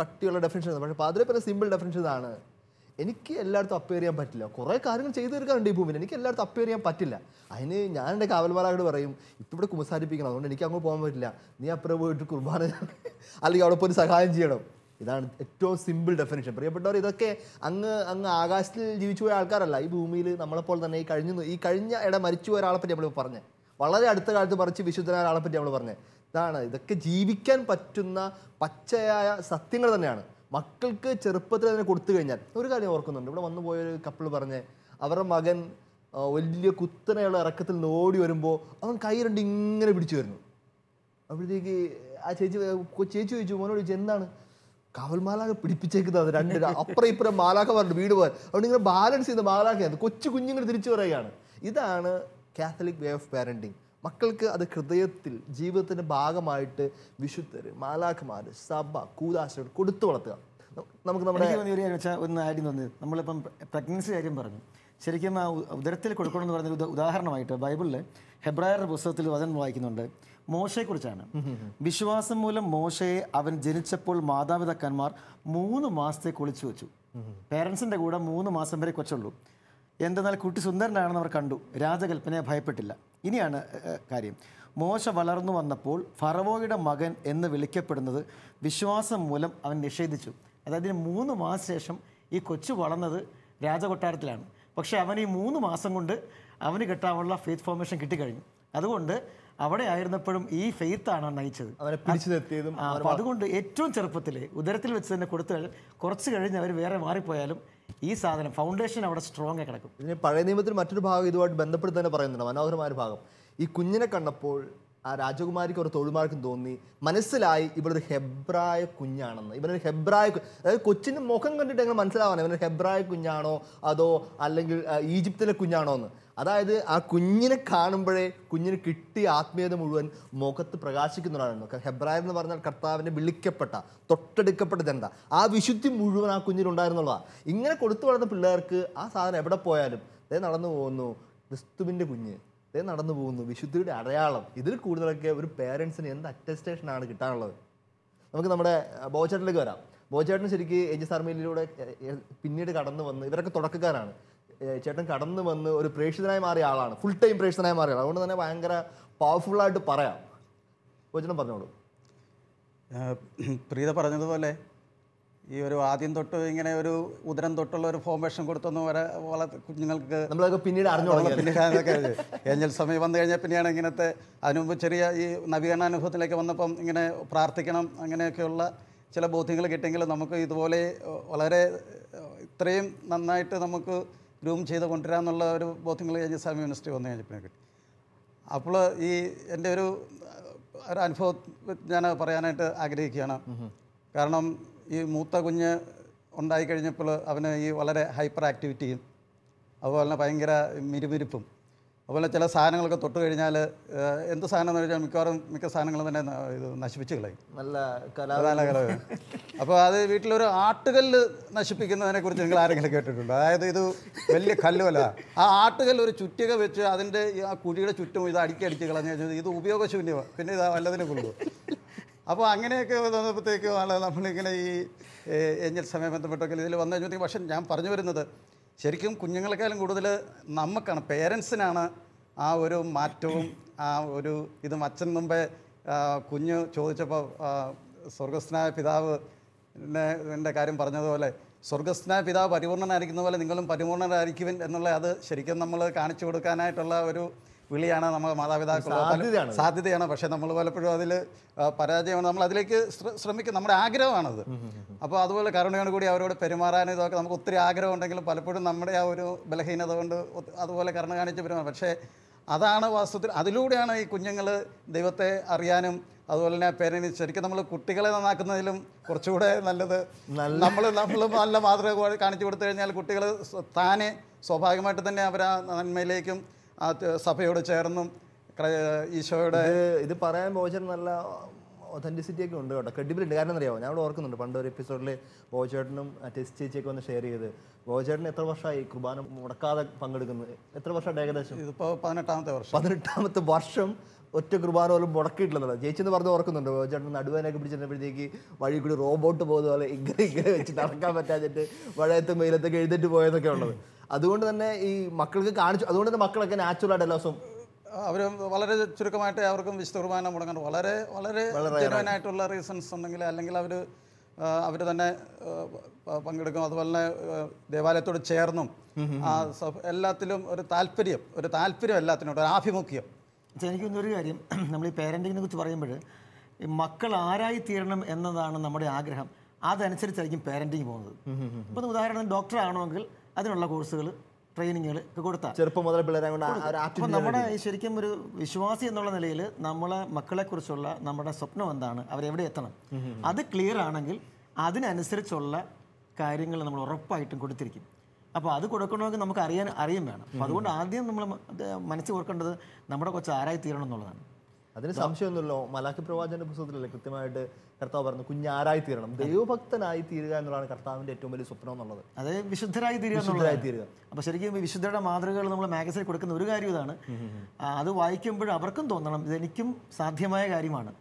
കട്ടിയുള്ള ഡെഫിനേഷൻ പക്ഷേ പതിരപ്പിയുടെ സിമ്പിൾ ഡെഫിനേഷൻ ഇതാണ് എനിക്ക് എല്ലായിടത്തും അപ്പയർ ചെയ്യാൻ പറ്റില്ല കുറേ കാര്യങ്ങൾ ചെയ്തു തീർക്കാറുണ്ട് ഈ ഭൂമിയിൽ എനിക്ക് എല്ലായിടത്തും അപ്പയർ ചെയ്യാൻ പറ്റില്ല അതിന് ഞാൻ എൻ്റെ കാവൽമാരായോട് പറയും ഇപ്പം ഇവിടെ കുമസാരിപ്പിക്കണം അതുകൊണ്ട് എനിക്ക് അങ്ങോട്ട് പോകാൻ പറ്റില്ല നീ അപ്പുറം പോയിട്ട് കുർബാന അല്ലെങ്കിൽ അവിടെ പോയി സഹായം ചെയ്യണം ഇതാണ് ഏറ്റവും സിമ്പിൾ ഡെഫിനേഷൻ പ്രിയപ്പെട്ടവർ ഇതൊക്കെ അങ്ങ് അങ്ങ് ആകാശത്തിൽ ജീവിച്ചു പോയ ആൾക്കാരല്ല ഈ ഭൂമിയിൽ നമ്മളെപ്പോൾ തന്നെ ഈ കഴിഞ്ഞു ഈ കഴിഞ്ഞ ഇട മരിച്ചു പോയ ഒരാളെ പറ്റി നമ്മൾ പറഞ്ഞ് വളരെ അടുത്ത കാലത്ത് പറിച്ച് വിശുദ്ധനായ ഒരാളെ പറ്റി നമ്മൾ പറഞ്ഞു ഇതാണ് ഇതൊക്കെ ജീവിക്കാൻ പറ്റുന്ന പച്ചയായ സത്യങ്ങൾ തന്നെയാണ് മക്കൾക്ക് ചെറുപ്പത്തിൽ അതിനെ കൊടുത്തു കഴിഞ്ഞാൽ ഒരു കാര്യം ഓർക്കുന്നുണ്ട് ഇവിടെ വന്നു പോയൊരു കപ്പിൾ പറഞ്ഞ് അവരുടെ മകൻ വലിയ കുത്തനെയുള്ള ഇറക്കത്തിൽ ഓടി വരുമ്പോൾ അവൻ കൈ രണ്ട് ഇങ്ങനെ പിടിച്ചു വരുന്നു അപ്പോഴത്തേക്ക് ആ ചേച്ചി ചേച്ചി ചോദിച്ചു മോനോട് ചോദിച്ചു എന്താണ് കവൽമാലാക പിടിപ്പിച്ചേക്കുന്നത് രണ്ട് അപ്പുറം ഇപ്പുറം മാലാഖ പറഞ്ഞു വീട് പോകാൻ അതുകൊണ്ട് ഇങ്ങനെ ബാലൻസ് ചെയ്ത് മാലാഖയാണ് കൊച്ചു കുഞ്ഞുങ്ങൾ തിരിച്ചു പറയുകയാണ് ഇതാണ് കാത്തലിക് വേ ഓഫ് പാരൻറ്റിങ് മക്കൾക്ക് അത് ഹൃദയത്തിൽ ജീവിതത്തിൻ്റെ ഭാഗമായിട്ട് വിശുദ്ധർ മാലാഖമാർ സഭ കൂതാശകൾ കൊടുത്തു വളർത്തുക നമുക്ക് നമ്മുടെ ഒന്ന് ആഡ് തോന്നിയത് നമ്മളിപ്പം പ്രഗ്നൻസി കാര്യം പറഞ്ഞു ശരിക്കും ആ ഉദരത്തിൽ കൊടുക്കണം എന്ന് പറഞ്ഞൊരു ഉദാഹരണമായിട്ട് ബൈബിളിൽ ഹെബ്രായർ പുസ്തകത്തിൽ വചനം വായിക്കുന്നുണ്ട് മോശയെക്കുറിച്ചാണ് വിശ്വാസം മൂലം മോശയെ അവൻ ജനിച്ചപ്പോൾ മാതാപിതാക്കന്മാർ മൂന്ന് മാസത്തെ കുളിച്ചു വെച്ചു പേരൻസിൻ്റെ കൂടെ മൂന്ന് മാസം വരെ കൊച്ചുള്ളൂ എന്തെന്നാൽ കുട്ടി സുന്ദരനാണെന്ന് അവർ കണ്ടു രാജകൽപ്പനയെ ഭയപ്പെട്ടില്ല ഇനിയാണ് കാര്യം മോശ വളർന്നു വന്നപ്പോൾ ഫറവോയുടെ മകൻ എന്ന് വിളിക്കപ്പെടുന്നത് വിശ്വാസം മൂലം അവൻ നിഷേധിച്ചു അതായത് മൂന്ന് മാസ ശേഷം ഈ കൊച്ചു വളർന്നത് രാജകൊട്ടാരത്തിലാണ് പക്ഷേ അവൻ ഈ മൂന്ന് മാസം കൊണ്ട് അവന് കിട്ടാനുള്ള ഫെയ്ത്ത് ഫോർമേഷൻ കിട്ടിക്കഴിഞ്ഞു അതുകൊണ്ട് അവിടെ ആയിരുന്നപ്പോഴും ഈ ഫെയ്ത്താണ് നയിച്ചത് അവരെ അതുകൊണ്ട് ഏറ്റവും ചെറുപ്പത്തിൽ ഉദരത്തിൽ വെച്ച് തന്നെ കൊടുത്തു കുറച്ച് കഴിഞ്ഞ് അവർ വേറെ മാറിപ്പോയാലും ഈ സാധനം ഫൗണ്ടേഷൻ അവിടെ സ്ട്രോങ് കിടക്കും ഇതിന് പഴയ നിയമത്തിൽ മറ്റൊരു ഭാഗം ഇതുമായിട്ട് ബന്ധപ്പെട്ട് തന്നെ പറയുന്നുണ്ട് മനോഹരമായ ഭാഗം ഈ കുഞ്ഞിനെ കണ്ടപ്പോൾ ആ രാജകുമാരിക്ക് ഒരു തൊഴിൽമാർക്കും തോന്നി മനസ്സിലായി ഇവരൊരു ഹെബ്രായ കുഞ്ഞാണെന്ന് ഇവനൊരു ഹെബ്രായ അതായത് കൊച്ചിൻ്റെ മുഖം കണ്ടിട്ട് എങ്ങനെ മനസ്സിലാവാൻ ഇവനൊരു ഹെബ്രായ കുഞ്ഞാണോ അതോ അല്ലെങ്കിൽ ഈജിപ്തിലെ കുഞ്ഞാണോ എന്ന് അതായത് ആ കുഞ്ഞിനെ കാണുമ്പോഴേ കുഞ്ഞിന് കിട്ടിയ ആത്മീയത മുഴുവൻ മുഖത്ത് പ്രകാശിക്കുന്നതാണ് ഹെബ്രായർ എന്ന് പറഞ്ഞാൽ കർത്താവിൻ്റെ വിളിക്കപ്പെട്ട തൊട്ടെടുക്കപ്പെട്ട ജനത ആ വിശുദ്ധി മുഴുവൻ ആ കുഞ്ഞിനുണ്ടായിരുന്നുള്ളതാണ് ഇങ്ങനെ കൊടുത്തു വളർന്ന പിള്ളേർക്ക് ആ സാധനം എവിടെ പോയാലും ദേ നടന്നു പോകുന്നു ക്രിസ്തുവിൻ്റെ കുഞ്ഞ് ദേ നടന്നു പോകുന്നു വിശുദ്ധിയുടെ അടയാളം ഇതിൽ കൂടുതലൊക്കെ ഒരു പേരൻസിന് എന്ത് അറ്റസ്റ്റേഷനാണ് കിട്ടാനുള്ളത് നമുക്ക് നമ്മുടെ ബോച്ചേട്ടിലേക്ക് വരാം ബോചേട്ടൻ ശരിക്കും ജി സർമയിലൂടെ പിന്നീട് കടന്നു വന്ന് ഇവരൊക്കെ തുടക്കക്കാരാണ് ചേട്ടൻ കടന്നു വന്ന് ഒരു പ്രേക്ഷിതനായി മാറിയ ആളാണ് ഫുൾ ടൈം പ്രേക്ഷിതനായി മാറിയ ആളാണ് അതുകൊണ്ട് തന്നെ ഭയങ്കര ആയിട്ട് പറയാം കൊച്ചിനും പറഞ്ഞോളൂ പ്രീത പറഞ്ഞതുപോലെ ഈ ഒരു ആദ്യം തൊട്ട് ഇങ്ങനെ ഒരു ഉദരം തൊട്ടുള്ള ഒരു ഫോർമേഷൻ കൊടുത്തൊന്നും വരെ വളരെ കുഞ്ഞുങ്ങൾക്ക് നമ്മളൊക്കെ പിന്നീട് അറിഞ്ഞു പിന്നീട് ഏഞ്ചൽ സമയം വന്നു കഴിഞ്ഞാൽ പിന്നെയാണ് ഇങ്ങനത്തെ അതിനുമുമ്പ് ചെറിയ ഈ അനുഭവത്തിലേക്ക് വന്നപ്പം ഇങ്ങനെ പ്രാർത്ഥിക്കണം അങ്ങനെയൊക്കെയുള്ള ചില ബോധ്യങ്ങൾ കിട്ടിയെങ്കിലും നമുക്ക് ഇതുപോലെ വളരെ ഇത്രയും നന്നായിട്ട് നമുക്ക് ഗ്രൂം ചെയ്ത് കൊണ്ടുവരാമെന്നുള്ള ഒരു ബോധ്യങ്ങൾ കഴിഞ്ഞ ഇസ്ലാമിക് യൂണിവേഴ്സിറ്റി വന്നു കഴിഞ്ഞപ്പോൾ കിട്ടി അപ്പോൾ ഈ എൻ്റെ ഒരു ഒരു അനുഭവം ഞാൻ പറയാനായിട്ട് ആഗ്രഹിക്കുകയാണ് കാരണം ഈ മൂത്ത കുഞ്ഞ് ഉണ്ടായിക്കഴിഞ്ഞപ്പോൾ അവന് ഈ വളരെ ഹൈപ്പർ ആക്ടിവിറ്റിയും അതുപോലെ തന്നെ ഭയങ്കര മിരുമിരുപ്പും അതുപോലെ ചില സാധനങ്ങളൊക്കെ തൊട്ട് കഴിഞ്ഞാൽ എന്ത് സാധനം എന്ന് വെച്ചാൽ മിക്കവാറും മിക്ക സാധനങ്ങൾ തന്നെ ഇത് നശിപ്പിച്ച് കളയും നല്ല കലാകല അപ്പോൾ അത് വീട്ടിലൊരു ആട്ടുകല്ല് നശിപ്പിക്കുന്നതിനെ കുറിച്ച് നിങ്ങൾ ആരെങ്കിലും കേട്ടിട്ടുണ്ടോ അതായത് ഇത് വലിയ കല്ലുമല്ല ആ ആട്ടുകല്ല് ഒരു ചുറ്റിക വെച്ച് അതിൻ്റെ ആ കുഴിയുടെ ചുറ്റും ഇത് അടിക്കി അടിച്ച് കളഞ്ഞു കഴിഞ്ഞാൽ ഇത് ഉപയോഗശൂന്യമാണ് പിന്നെ ഇത് വല്ലതിനെ കൊള്ളു അപ്പോൾ അങ്ങനെയൊക്കെ വന്നപ്പോഴത്തേക്കും നമ്മളിങ്ങനെ ഈ എഞ്ചൽ സമയം ബന്ധപ്പെട്ടൊക്കെ ഇതിൽ വന്നു കഴിഞ്ഞപ്പോഴത്തേക്കും പക്ഷേ ഞാൻ പറഞ്ഞു വരുന്നത് ശരിക്കും കുഞ്ഞുങ്ങളെക്കാളും കൂടുതൽ നമുക്കാണ് പേരൻസിനാണ് ആ ഒരു മാറ്റവും ആ ഒരു ഇതും അച്ഛൻ മുമ്പേ കുഞ്ഞ് ചോദിച്ചപ്പോൾ സ്വർഗസ്നായ പിതാവ് എൻ്റെ കാര്യം പറഞ്ഞതുപോലെ സ്വർഗസ്നായ പിതാവ് പരിപൂർണനായിരിക്കുന്ന പോലെ നിങ്ങളും പരിപൂർണനായിരിക്കും എന്നുള്ള അത് ശരിക്കും നമ്മൾ കാണിച്ചു കൊടുക്കാനായിട്ടുള്ള ഒരു വിളിയാണ് നമ്മൾ മാതാപിതാക്കൾ സാധ്യതയാണ് പക്ഷേ നമ്മൾ പലപ്പോഴും അതിൽ പരാജയമാണ് നമ്മൾ അതിലേക്ക് ശ്രമിക്കും നമ്മുടെ ആഗ്രഹമാണത് അപ്പോൾ അതുപോലെ കരുണയോട് കൂടി അവരോട് പെരുമാറാനും ഇതൊക്കെ നമുക്ക് ഒത്തിരി ആഗ്രഹം ഉണ്ടെങ്കിലും പലപ്പോഴും നമ്മുടെ ആ ഒരു ബലഹീനത കൊണ്ട് അതുപോലെ കരുണ കാണിച്ച് പെരുമാറും പക്ഷേ അതാണ് വാസ്തവത്തിൽ അതിലൂടെയാണ് ഈ കുഞ്ഞുങ്ങൾ ദൈവത്തെ അറിയാനും അതുപോലെ തന്നെ പേരനി ശരിക്കും നമ്മൾ കുട്ടികളെ നന്നാക്കുന്നതിലും കുറച്ചുകൂടെ നല്ലത് നമ്മൾ നമ്മൾ നല്ല മാതൃക കാണിച്ചു കൊടുത്തു കഴിഞ്ഞാൽ കുട്ടികൾ താനെ സ്വാഭാവികമായിട്ട് തന്നെ അവർ ആ നന്മയിലേക്കും ആ സഭയോട് ചേർന്നും ഈശോയുടെ ഇത് പറയാൻ ബോജൻ നല്ല ഒതൻറ്റിസിറ്റി ഒക്കെ ഉണ്ട് കേട്ടോ ക്രെഡിബിലിറ്റി കാരണം എന്നറിയാമോ ഞാൻ ഓർക്കുന്നുണ്ട് പണ്ട് ഒരു എപ്പിസോഡിൽ ബോജേട്ടനും ടെസ്റ്റ് ചേച്ചിയൊക്കെ ഒന്ന് ഷെയർ ചെയ്ത് ബോജേട്ടൻ എത്ര വർഷമായി കുർബാന മുടക്കാതെ പങ്കെടുക്കുന്നത് എത്ര വർഷമായിട്ട് ഏകദേശം ഇതിപ്പോൾ പതിനെട്ടാമത്തെ വർഷം പതിനെട്ടാമത്തെ വർഷം ഒറ്റ കുർബാന പോലും മുടക്കിയിട്ടുള്ളതാണ് ചേച്ചി എന്ന് പറഞ്ഞ് ഓർക്കുന്നുണ്ട് ബോജേട്ടൻ നടുവാനൊക്കെ പിടിച്ചിരുന്നപ്പോഴത്തേക്ക് വഴി കൂടി റോബോട്ട് പോകുന്ന പോലെ ഇങ്ങനെ ഇങ്ങനെ വെച്ച് നടക്കാൻ പറ്റാതിട്ട് മഴയത്തും മെയിലത്തൊക്കെ എഴുന്നേറ്റ് പോയതൊക്കെ ഉള്ളത് അതുകൊണ്ട് തന്നെ ഈ മക്കൾക്ക് കാണിച്ചു അതുകൊണ്ട് തന്നെ മക്കളൊക്കെ നാച്ചുറൽ എല്ലാ ദിവസവും അവർ വളരെ ചുരുക്കമായിട്ട് അവർക്കും വിശുദ്ധ കുർബാന മുടങ്ങാൻ വളരെ വളരെ ആയിട്ടുള്ള റീസൺസ് ഉണ്ടെങ്കിൽ അല്ലെങ്കിൽ അവർ അവർ തന്നെ പങ്കെടുക്കും അതുപോലെ തന്നെ ദേവാലയത്തോട് ചേർന്നും എല്ലാത്തിലും ഒരു താല്പര്യം ഒരു താല്പര്യം എല്ലാത്തിനോട് ഒരു ആഭിമുഖ്യം എനിക്കൊന്നൊരു കാര്യം നമ്മൾ ഈ പേരൻറ്റിങ്ങിനെ കുറിച്ച് പറയുമ്പോൾ മക്കൾ ആരായി തീരണം എന്നതാണ് നമ്മുടെ ആഗ്രഹം അതനുസരിച്ചായിരിക്കും പേരൻറ്റിങ് പോകുന്നത് ഇപ്പം ഉദാഹരണം ഡോക്ടറാണെങ്കിൽ അതിനുള്ള കോഴ്സുകൾ ട്രെയിനിങ്ങുകൾ ഒക്കെ കൊടുത്താൽ ചെറുപ്പം മുതൽ അപ്പം കൊണ്ട് നമ്മുടെ ശരിക്കും ഒരു വിശ്വാസി എന്നുള്ള നിലയിൽ നമ്മളെ മക്കളെക്കുറിച്ചുള്ള നമ്മുടെ സ്വപ്നം എന്താണ് അവരെവിടെ എത്തണം അത് ക്ലിയർ ആണെങ്കിൽ അതിനനുസരിച്ചുള്ള കാര്യങ്ങൾ നമ്മൾ ഉറപ്പായിട്ടും കൊടുത്തിരിക്കും അപ്പോൾ അത് കൊടുക്കണമെങ്കിൽ നമുക്ക് അറിയാൻ അറിയും വേണം അതുകൊണ്ട് ആദ്യം നമ്മൾ മനസ്സിൽ ഓർക്കേണ്ടത് നമ്മുടെ കൊച്ചു ആരായി തീരണം എന്നുള്ളതാണ് അതിന് സംശയമൊന്നുമല്ലോ മലാഖി പ്രവാചന്റെ പുസ്തകത്തിലല്ലേ കൃത്യമായിട്ട് കർത്താവ് പറഞ്ഞു കുഞ്ഞാരായി തീരണം ദൈവഭക്തനായി തീരുക എന്നുള്ളതാണ് കർത്താവിന്റെ ഏറ്റവും വലിയ സ്വപ്നം എന്നുള്ളത് അതെ വിശുദ്ധരായി തീരുക വിശുദ്ധരായി തീരുക അപ്പൊ ശരിക്കും വിശുദ്ധരുടെ മാതൃകകൾ നമ്മൾ മാഗസിനിൽ കൊടുക്കുന്ന ഒരു കാര്യം ഇതാണ് അത് വായിക്കുമ്പോൾ അവർക്കും തോന്നണം ഇതെനിക്കും സാധ്യമായ കാര്യമാണ്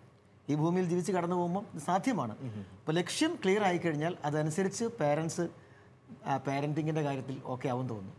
ഈ ഭൂമിയിൽ ജീവിച്ച് കടന്നു പോകുമ്പോൾ സാധ്യമാണ് അപ്പൊ ലക്ഷ്യം ക്ലിയർ ആയി കഴിഞ്ഞാൽ അതനുസരിച്ച് പേരൻസ് പേരന്റിങ്ങിന്റെ കാര്യത്തിൽ ഓക്കെ ആവും തോന്നുന്നു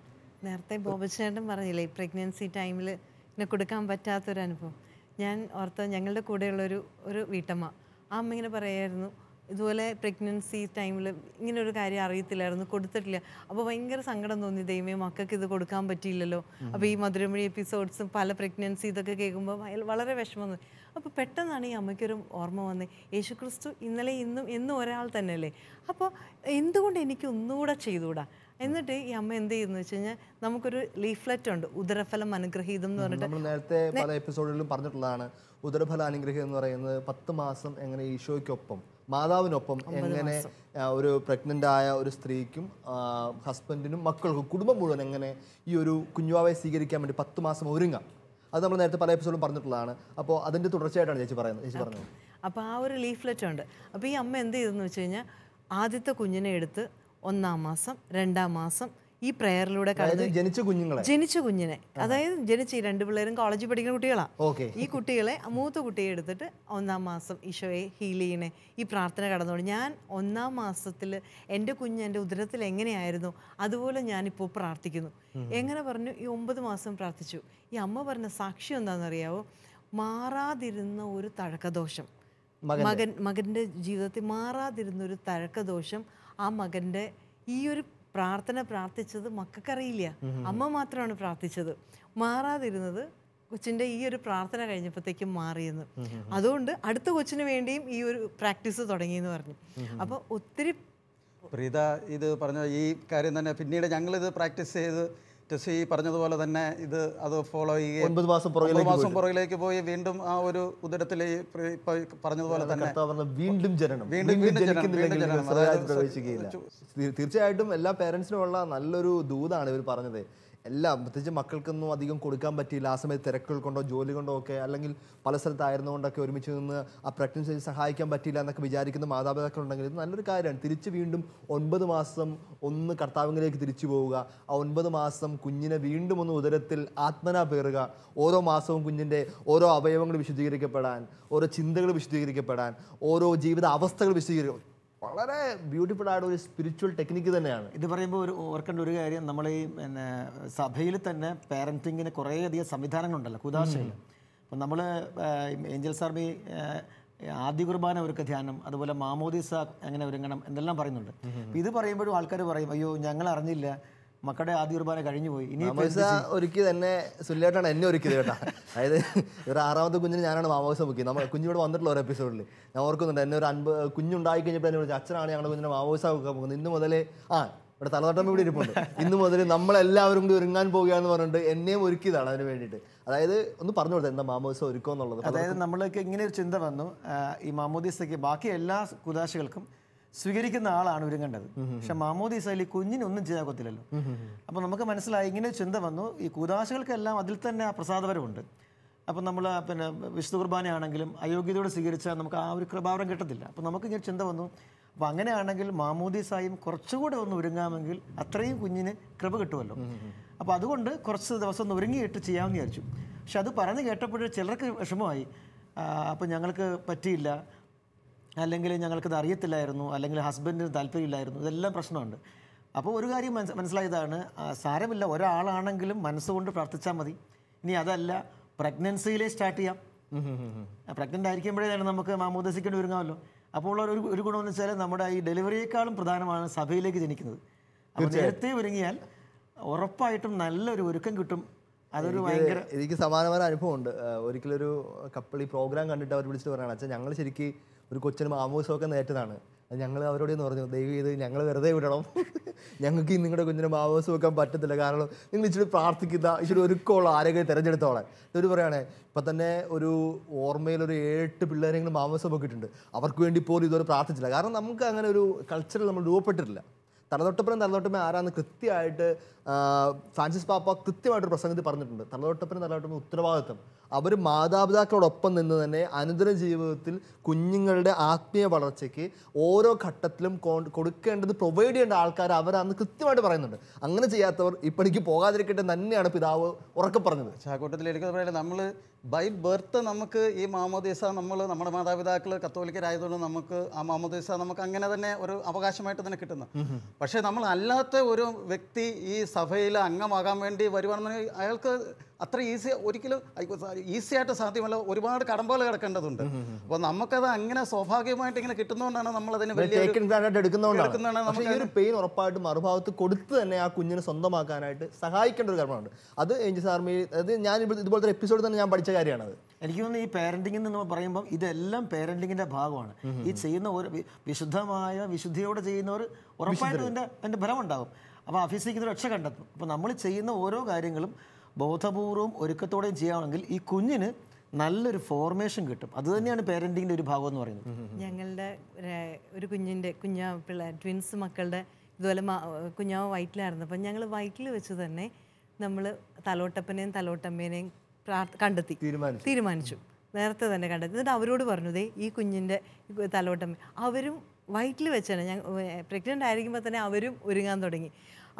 നേരത്തെ ബോബച്ചേട്ടൻ പറഞ്ഞില്ലേ പ്രഗ്നൻസി ടൈമിൽ പിന്നെ കൊടുക്കാൻ പറ്റാത്തൊരനുഭവം ഞാൻ ഓർത്ത ഞങ്ങളുടെ കൂടെയുള്ളൊരു ഒരു വീട്ടമ്മ ആ അമ്മ ഇങ്ങനെ പറയായിരുന്നു ഇതുപോലെ പ്രഗ്നൻസി ടൈമിൽ ഇങ്ങനെ ഒരു കാര്യം അറിയത്തില്ലായിരുന്നു കൊടുത്തിട്ടില്ല അപ്പോൾ ഭയങ്കര സങ്കടം തോന്നി ദൈവമേ മക്കൾക്ക് ഇത് കൊടുക്കാൻ പറ്റിയില്ലല്ലോ അപ്പോൾ ഈ മധുരമൊഴി എപ്പിസോഡ്സും പല പ്രഗ്നൻസി ഇതൊക്കെ കേൾക്കുമ്പോൾ വളരെ വിഷമം തോന്നി അപ്പോൾ പെട്ടെന്നാണ് ഈ അമ്മയ്ക്കൊരു ഓർമ്മ വന്നത് യേശുക്രിസ്തു ഇന്നലെ ഇന്നും എന്നും ഒരാൾ തന്നെയല്ലേ അപ്പോൾ എന്തുകൊണ്ട് എനിക്ക് ഒന്നുകൂടെ ചെയ്തുകൂടാ എന്നിട്ട് ഈ അമ്മ എന്ത് ചെയ്യുന്നു വെച്ച് കഴിഞ്ഞാൽ നമുക്കൊരു ലീഫ്ലെറ്റ് ഉണ്ട് ഉദരഫലം അനുഗ്രഹീതം എന്ന് പറഞ്ഞിട്ട് നമ്മൾ നേരത്തെ പല എപ്പിസോഡുകളിലും പറഞ്ഞിട്ടുള്ളതാണ് ഉദരഫല അനുഗ്രഹം എന്ന് പറയുന്നത് പത്ത് മാസം എങ്ങനെ ഈശോയ്ക്കൊപ്പം മാതാവിനൊപ്പം എങ്ങനെ ഒരു പ്രഗ്നന്റ് ആയ ഒരു സ്ത്രീക്കും ഹസ്ബൻഡിനും മക്കൾക്കും കുടുംബം മുഴുവൻ എങ്ങനെ ഈ ഒരു കുഞ്ഞുവാവെ സ്വീകരിക്കാൻ വേണ്ടി പത്ത് മാസം ഒരുങ്ങാം അത് നമ്മൾ നേരത്തെ പല എപ്പിസോഡും പറഞ്ഞിട്ടുള്ളതാണ് അപ്പോൾ അതിൻ്റെ തുടർച്ചയായിട്ടാണ് ചേച്ചി പറയുന്നത് ചേച്ചി പറഞ്ഞത് അപ്പോൾ ആ ഒരു ലീഫ്ലെറ്റ് ഉണ്ട് അപ്പോൾ ഈ അമ്മ എന്ത് ചെയ്തെന്ന് വെച്ച് കഴിഞ്ഞാൽ ആദ്യത്തെ കുഞ്ഞിനെ എടുത്ത് ഒന്നാം മാസം രണ്ടാം മാസം ഈ പ്രേയറിലൂടെ ജനിച്ച കുഞ്ഞുങ്ങളെ ജനിച്ച കുഞ്ഞിനെ അതായത് ജനിച്ച ഈ രണ്ട് പിള്ളേരും കോളേജിൽ പഠിക്കുന്ന കുട്ടികളാണ് ഈ കുട്ടികളെ മൂത്ത കുട്ടിയെ എടുത്തിട്ട് ഒന്നാം മാസം ഈശോയെ ഹീൽ ചെയ്യണേ ഈ പ്രാർത്ഥന കടന്നുകൊണ്ട് ഞാൻ ഒന്നാം മാസത്തിൽ എൻ്റെ കുഞ്ഞ് എൻ്റെ ഉദരത്തിൽ എങ്ങനെയായിരുന്നു അതുപോലെ ഞാനിപ്പോൾ പ്രാർത്ഥിക്കുന്നു എങ്ങനെ പറഞ്ഞു ഈ ഒമ്പത് മാസം പ്രാർത്ഥിച്ചു ഈ അമ്മ പറഞ്ഞ സാക്ഷ്യം എന്താണെന്നറിയാവോ മാറാതിരുന്ന ഒരു തഴക്കദോഷം മകൻ മകൻ്റെ ജീവിതത്തിൽ മാറാതിരുന്ന ഒരു തഴക്കദോഷം ആ മകൻ്റെ ഈ ഒരു പ്രാർത്ഥന പ്രാർത്ഥിച്ചത് മക്കൾക്കറിയില്ല അമ്മ മാത്രമാണ് പ്രാർത്ഥിച്ചത് മാറാതിരുന്നത് കൊച്ചിൻ്റെ ഈ ഒരു പ്രാർത്ഥന കഴിഞ്ഞപ്പോഴത്തേക്കും മാറിയെന്ന് അതുകൊണ്ട് അടുത്ത കൊച്ചിന് വേണ്ടിയും ഈ ഒരു പ്രാക്ടീസ് തുടങ്ങിയെന്ന് പറഞ്ഞു അപ്പോൾ ഒത്തിരി പ്രീത ഇത് പറഞ്ഞ ഈ കാര്യം തന്നെ പിന്നീട് ഞങ്ങളിത് പ്രാക്ടീസ് ചെയ്ത് ടെസ്സി പറഞ്ഞതുപോലെ തന്നെ ഇത് അത് ഫോളോ ചെയ്യുകയും ഒൻപത് മാസം പുറകിലേക്ക് മാസം പുറകിലേക്ക് പോയി വീണ്ടും ആ ഒരു ഉദരത്തിൽ പറഞ്ഞതുപോലെ തന്നെ വീണ്ടും ജനനം വീണ്ടും വീണ്ടും തീർച്ചയായിട്ടും എല്ലാ പേരൻസിനും ഉള്ള നല്ലൊരു ദൂതാണ് ഇവർ പറഞ്ഞത് എല്ലാം പ്രത്യേകിച്ച് മക്കൾക്കൊന്നും അധികം കൊടുക്കാൻ പറ്റിയില്ല ആ സമയത്ത് തിരക്കുകൾ കൊണ്ടോ ജോലി കൊണ്ടോ ഒക്കെ അല്ലെങ്കിൽ പല സ്ഥലത്തായിരുന്നുകൊണ്ടൊക്കെ ഒരുമിച്ച് നിന്ന് ആ പ്രഗ്നൻസി സഹായിക്കാൻ പറ്റിയില്ല എന്നൊക്കെ വിചാരിക്കുന്ന ഉണ്ടെങ്കിൽ ഇത് നല്ലൊരു കാര്യമാണ് തിരിച്ച് വീണ്ടും ഒൻപത് മാസം ഒന്ന് കർത്താവിങ്ങിലേക്ക് തിരിച്ചു പോവുക ആ ഒൻപത് മാസം കുഞ്ഞിനെ വീണ്ടും ഒന്ന് ഉദരത്തിൽ ആത്മന പേറുക ഓരോ മാസവും കുഞ്ഞിൻ്റെ ഓരോ അവയവങ്ങൾ വിശദീകരിക്കപ്പെടാൻ ഓരോ ചിന്തകൾ വിശദീകരിക്കപ്പെടാൻ ഓരോ ജീവിത അവസ്ഥകൾ വിശദീകരിക്കും വളരെ ബ്യൂട്ടിഫുൾ ആയിട്ട് ഒരു സ്പിരിച്വൽ ടെക്നിക്ക് തന്നെയാണ് ഇത് പറയുമ്പോൾ ഒരു ഓർക്കേണ്ട ഒരു കാര്യം നമ്മൾ ഈ പിന്നെ സഭയിൽ തന്നെ പാരൻറ്റിങ്ങിന് കുറേയധികം സംവിധാനങ്ങളുണ്ടല്ലോ കുദാശയിൽ അപ്പം നമ്മൾ ഏഞ്ചൽ സാർബി ആദ്യ കുർബാന ഒരുക്ക ധ്യാനം അതുപോലെ മാമോദിസ എങ്ങനെ ഒരുങ്ങണം എന്തെല്ലാം പറയുന്നുണ്ട് ഇത് പറയുമ്പോഴും ആൾക്കാർ പറയും അയ്യോ ഞങ്ങൾ അറിഞ്ഞില്ല മക്കളുടെ ആദ്യ കുർബാന കഴിഞ്ഞു പോയി ഇനി ഒരുക്കി തന്നെ സുല്ലേട്ടാണ് എന്നെ ഒരുക്കിയത് കേട്ടാ അതായത് ഒരു ആറാമത്തെ കുഞ്ഞിന് ഞാനാണ് മാമോസ ബുക്ക് നമ്മൾ കുഞ്ഞിവിടെ വന്നിട്ടുള്ള ഒരു എപ്പിസോഡിൽ ഞാൻ ഓർക്കുന്നുണ്ട് എന്നെ ഒരു അൻപത് കുഞ്ഞുണ്ടായി കഴിഞ്ഞപ്പോൾ എന്നെ വിളിച്ചു അച്ഛനാണ് ഞങ്ങളുടെ കുഞ്ഞിനെ മാമോസ ബുക്കാൻ പോകുന്നത് ഇന്ന് മുതൽ ആ ഇവിടെ തലതട്ടം ഇവിടെ ഇരിപ്പുണ്ട് ഇന്ന് മുതൽ നമ്മളെല്ലാവരും കൂടി ഒരുങ്ങാൻ പോവുകയാണെന്ന് പറഞ്ഞിട്ട് എന്നെയും ഒരുക്കിയതാണ് അതിന് വേണ്ടിയിട്ട് അതായത് ഒന്ന് പറഞ്ഞു കൊടുത്തത് എന്താ മാമോസ ഒരുക്കോ എന്നുള്ളത് അതായത് നമ്മൾക്ക് ഇങ്ങനെ ഒരു ചിന്ത വന്നു ഈ മാമോദിസയ്ക്ക് ബാക്കി എല്ലാ കുദാശികൾക്കും സ്വീകരിക്കുന്ന ആളാണ് ഇവരും കണ്ടത് പക്ഷെ മാമോദീസ അലി കുഞ്ഞിനൊന്നും ചെയ്യാക്കത്തില്ലല്ലോ അപ്പോൾ നമുക്ക് മനസ്സിലായി ഇങ്ങനെ ചിന്ത വന്നു ഈ കൂതാശകൾക്കെല്ലാം അതിൽ തന്നെ ആ പ്രസാദപരമുണ്ട് അപ്പം നമ്മൾ പിന്നെ വിശുദ്ധ കുർബാനയാണെങ്കിലും അയോഗ്യതയോടെ സ്വീകരിച്ചാൽ നമുക്ക് ആ ഒരു കൃപാവരം കിട്ടത്തില്ല അപ്പം നമുക്ക് ഇങ്ങനെ ചിന്ത വന്നു അപ്പം അങ്ങനെയാണെങ്കിൽ മാമോദീസായും കുറച്ചുകൂടെ ഒന്ന് ഒരുങ്ങാമെങ്കിൽ അത്രയും കുഞ്ഞിന് കൃപ കിട്ടുമല്ലോ അപ്പോൾ അതുകൊണ്ട് കുറച്ച് ദിവസം ഒന്ന് ഒരുങ്ങിയിട്ട് ചെയ്യാമെന്ന് വിചാരിച്ചു പക്ഷെ അത് പറഞ്ഞു കേട്ടപ്പോൾ ചിലർക്ക് വിഷമമായി അപ്പം ഞങ്ങൾക്ക് പറ്റിയില്ല അല്ലെങ്കിൽ ഞങ്ങൾക്കിത് അറിയത്തില്ലായിരുന്നു അല്ലെങ്കിൽ ഹസ്ബൻഡിന് താല്പര്യമില്ലായിരുന്നു ഇതെല്ലാം പ്രശ്നമുണ്ട് അപ്പോൾ ഒരു കാര്യം മനസ് മനസ്സിലായതാണ് സാരമില്ല ഒരാളാണെങ്കിലും മനസ്സുകൊണ്ട് പ്രാർത്ഥിച്ചാൽ മതി ഇനി അതല്ല പ്രഗ്നൻസിയിലെ സ്റ്റാർട്ട് ചെയ്യാം പ്രഗ്നൻ്റ് ആയിരിക്കുമ്പോഴേതാണ് നമുക്ക് മാമോദസിക്കേണ്ടി ഒരുങ്ങാമല്ലോ അപ്പോൾ ഉള്ള ഒരു ഒരു ഗുണമെന്ന് വെച്ചാൽ നമ്മുടെ ഈ ഡെലിവറിയേക്കാളും പ്രധാനമാണ് സഭയിലേക്ക് ജനിക്കുന്നത് അപ്പോൾ നേരത്തെ ഒരുങ്ങിയാൽ ഉറപ്പായിട്ടും നല്ലൊരു ഒരുക്കം കിട്ടും അതൊരു ഭയങ്കര എനിക്ക് സമാനമായ അനുഭവം ഉണ്ട് ഒരിക്കലൊരു കപ്പിൾ ഈ പ്രോഗ്രാം കണ്ടിട്ട് അവർ വിളിച്ചിട്ട് പറയണം അച്ഛൻ ഞങ്ങൾ ശരിക്കും ഒരു കൊച്ചിനും മാമോസമൊക്കെ നേട്ടതാണ് ഞങ്ങൾ അവരോട് എന്ന് പറഞ്ഞു ദൈവം ഇത് ഞങ്ങൾ വെറുതെ വിടണം ഞങ്ങൾക്ക് ഈ നിങ്ങളുടെ കുഞ്ഞിനെ മാവോസ് വെക്കാൻ പറ്റത്തില്ല കാരണം നിങ്ങൾ ഇച്ചിരി പ്രാർത്ഥിക്കുന്ന ഇച്ചിരി ഒരുക്കമുള്ള ആരോഗ്യം തിരഞ്ഞെടുത്തോളെ ഇവർ പറയുകയാണെ ഇപ്പം തന്നെ ഒരു ഓർമ്മയിൽ ഒരു ഏട്ട് പിള്ളേരെങ്കിലും മാവോസ് പൊക്കിയിട്ടുണ്ട് അവർക്ക് വേണ്ടി പോലും ഇതുവരെ പ്രാർത്ഥിച്ചില്ല കാരണം നമുക്ക് അങ്ങനെ ഒരു കൾച്ചറിൽ നമ്മൾ രൂപപ്പെട്ടിട്ടില്ല തലതൊട്ടപ്പനും തലതൊട്ടപ്പനും ആരാന്ന് കൃത്യമായിട്ട് ഫ്രാൻസിസ് പാപ്പ കൃത്യമായിട്ട് പ്രസംഗത്തിൽ പറഞ്ഞിട്ടുണ്ട് തലതൊട്ടപ്പനും തലതൊട്ടപ്പനും ഉത്തരവാദിത്തം അവർ മാതാപിതാക്കളോടൊപ്പം നിന്ന് തന്നെ അനുദിന ജീവിതത്തിൽ കുഞ്ഞുങ്ങളുടെ ആത്മീയ വളർച്ചയ്ക്ക് ഓരോ ഘട്ടത്തിലും കൊടുക്കേണ്ടത് പ്രൊവൈഡ് ചെയ്യേണ്ട ആൾക്കാർ അവരാന്ന് കൃത്യമായിട്ട് പറയുന്നുണ്ട് അങ്ങനെ ചെയ്യാത്തവർ ഇപ്പോഴേക്ക് പോകാതിരിക്കട്ടെ തന്നെയാണ് പിതാവ് ഉറക്കെ പറഞ്ഞത് ചാക്കൂട്ടത്തിലേക്ക് പറയുന്നത് നമ്മൾ ബൈ ബർത്ത് നമുക്ക് ഈ മാമോദീസ നമ്മൾ നമ്മുടെ മാതാപിതാക്കൾ കത്തോലിക്കരായതുകൊണ്ട് നമുക്ക് ആ മാമോദീസ നമുക്ക് അങ്ങനെ തന്നെ ഒരു അവകാശമായിട്ട് തന്നെ കിട്ടുന്നു പക്ഷേ നമ്മൾ അല്ലാത്ത ഒരു വ്യക്തി ഈ സഭയിൽ അംഗമാകാൻ വേണ്ടി വരുവാണെന്നുണ്ടെങ്കിൽ അയാൾക്ക് അത്ര ഈസി ഒരിക്കലും ഈസി ആയിട്ട് സാധ്യമല്ല ഒരുപാട് കടമ്പകൾ കിടക്കേണ്ടതുണ്ട് അപ്പോൾ നമുക്കത് അങ്ങനെ സ്വാഭാവികമായിട്ട് ഇങ്ങനെ കിട്ടുന്നതുകൊണ്ടാണ് നമ്മൾ അതിന് ഈ ഒരു പെയിൻ ഉറപ്പായിട്ട് മറുഭാഗത്ത് കൊടുത്ത് തന്നെ ആ കുഞ്ഞിനെ സ്വന്തമാക്കാനായിട്ട് സഹായിക്കേണ്ട ഒരു കാര്യമാണ് അത് എഞ്ചി ആർമി അത് ഞാൻ ഇതുപോലത്തെ എപ്പിസോഡ് തന്നെ ഞാൻ പഠിച്ച കാര്യമാണ് എനിക്ക് തോന്നുന്നു ഈ പാരന്റിംഗ് എന്ന് പറയുമ്പോൾ ഇതെല്ലാം പേരന്റിങ്ങിന്റെ ഭാഗമാണ് ഈ ചെയ്യുന്ന ഒരു വിശുദ്ധമായ വിശുദ്ധിയോടെ ചെയ്യുന്നവർ ഉറപ്പായിട്ടും അതിൻ്റെ അതിൻ്റെ ഫലമുണ്ടാകും അപ്പോൾ അഭ്യസിക്കുന്ന രക്ഷ കണ്ടെത്തും അപ്പോൾ നമ്മൾ ചെയ്യുന്ന ഓരോ കാര്യങ്ങളും ബോധപൂർവം ഒരുക്കത്തോടെയും ചെയ്യുകയാണെങ്കിൽ ഈ കുഞ്ഞിന് നല്ലൊരു ഫോർമേഷൻ കിട്ടും അത് തന്നെയാണ് പേരൻറ്റിങ്ങിൻ്റെ ഒരു ഭാഗം എന്ന് പറയുന്നത് ഞങ്ങളുടെ ഒരു കുഞ്ഞിൻ്റെ കുഞ്ഞാ പിള്ളേർ ട്വിൻസ് മക്കളുടെ ഇതുപോലെ കുഞ്ഞാവ് വയറ്റിലായിരുന്നു അപ്പം ഞങ്ങൾ വയറ്റിൽ വെച്ച് തന്നെ നമ്മൾ തലോട്ടപ്പനെയും തലോട്ടമ്മേനെയും കണ്ടെത്തി തീരുമാനിച്ചു നേരത്തെ തന്നെ കണ്ടെത്തി എന്നിട്ട് അവരോട് പറഞ്ഞു ദേ ഈ കുഞ്ഞിൻ്റെ തലോട്ടമ്മ അവരും വയറ്റിൽ വെച്ചാണ് ഞാൻ പ്രഗ്നൻ്റ് ആയിരിക്കുമ്പോൾ തന്നെ അവരും ഒരുങ്ങാൻ തുടങ്ങി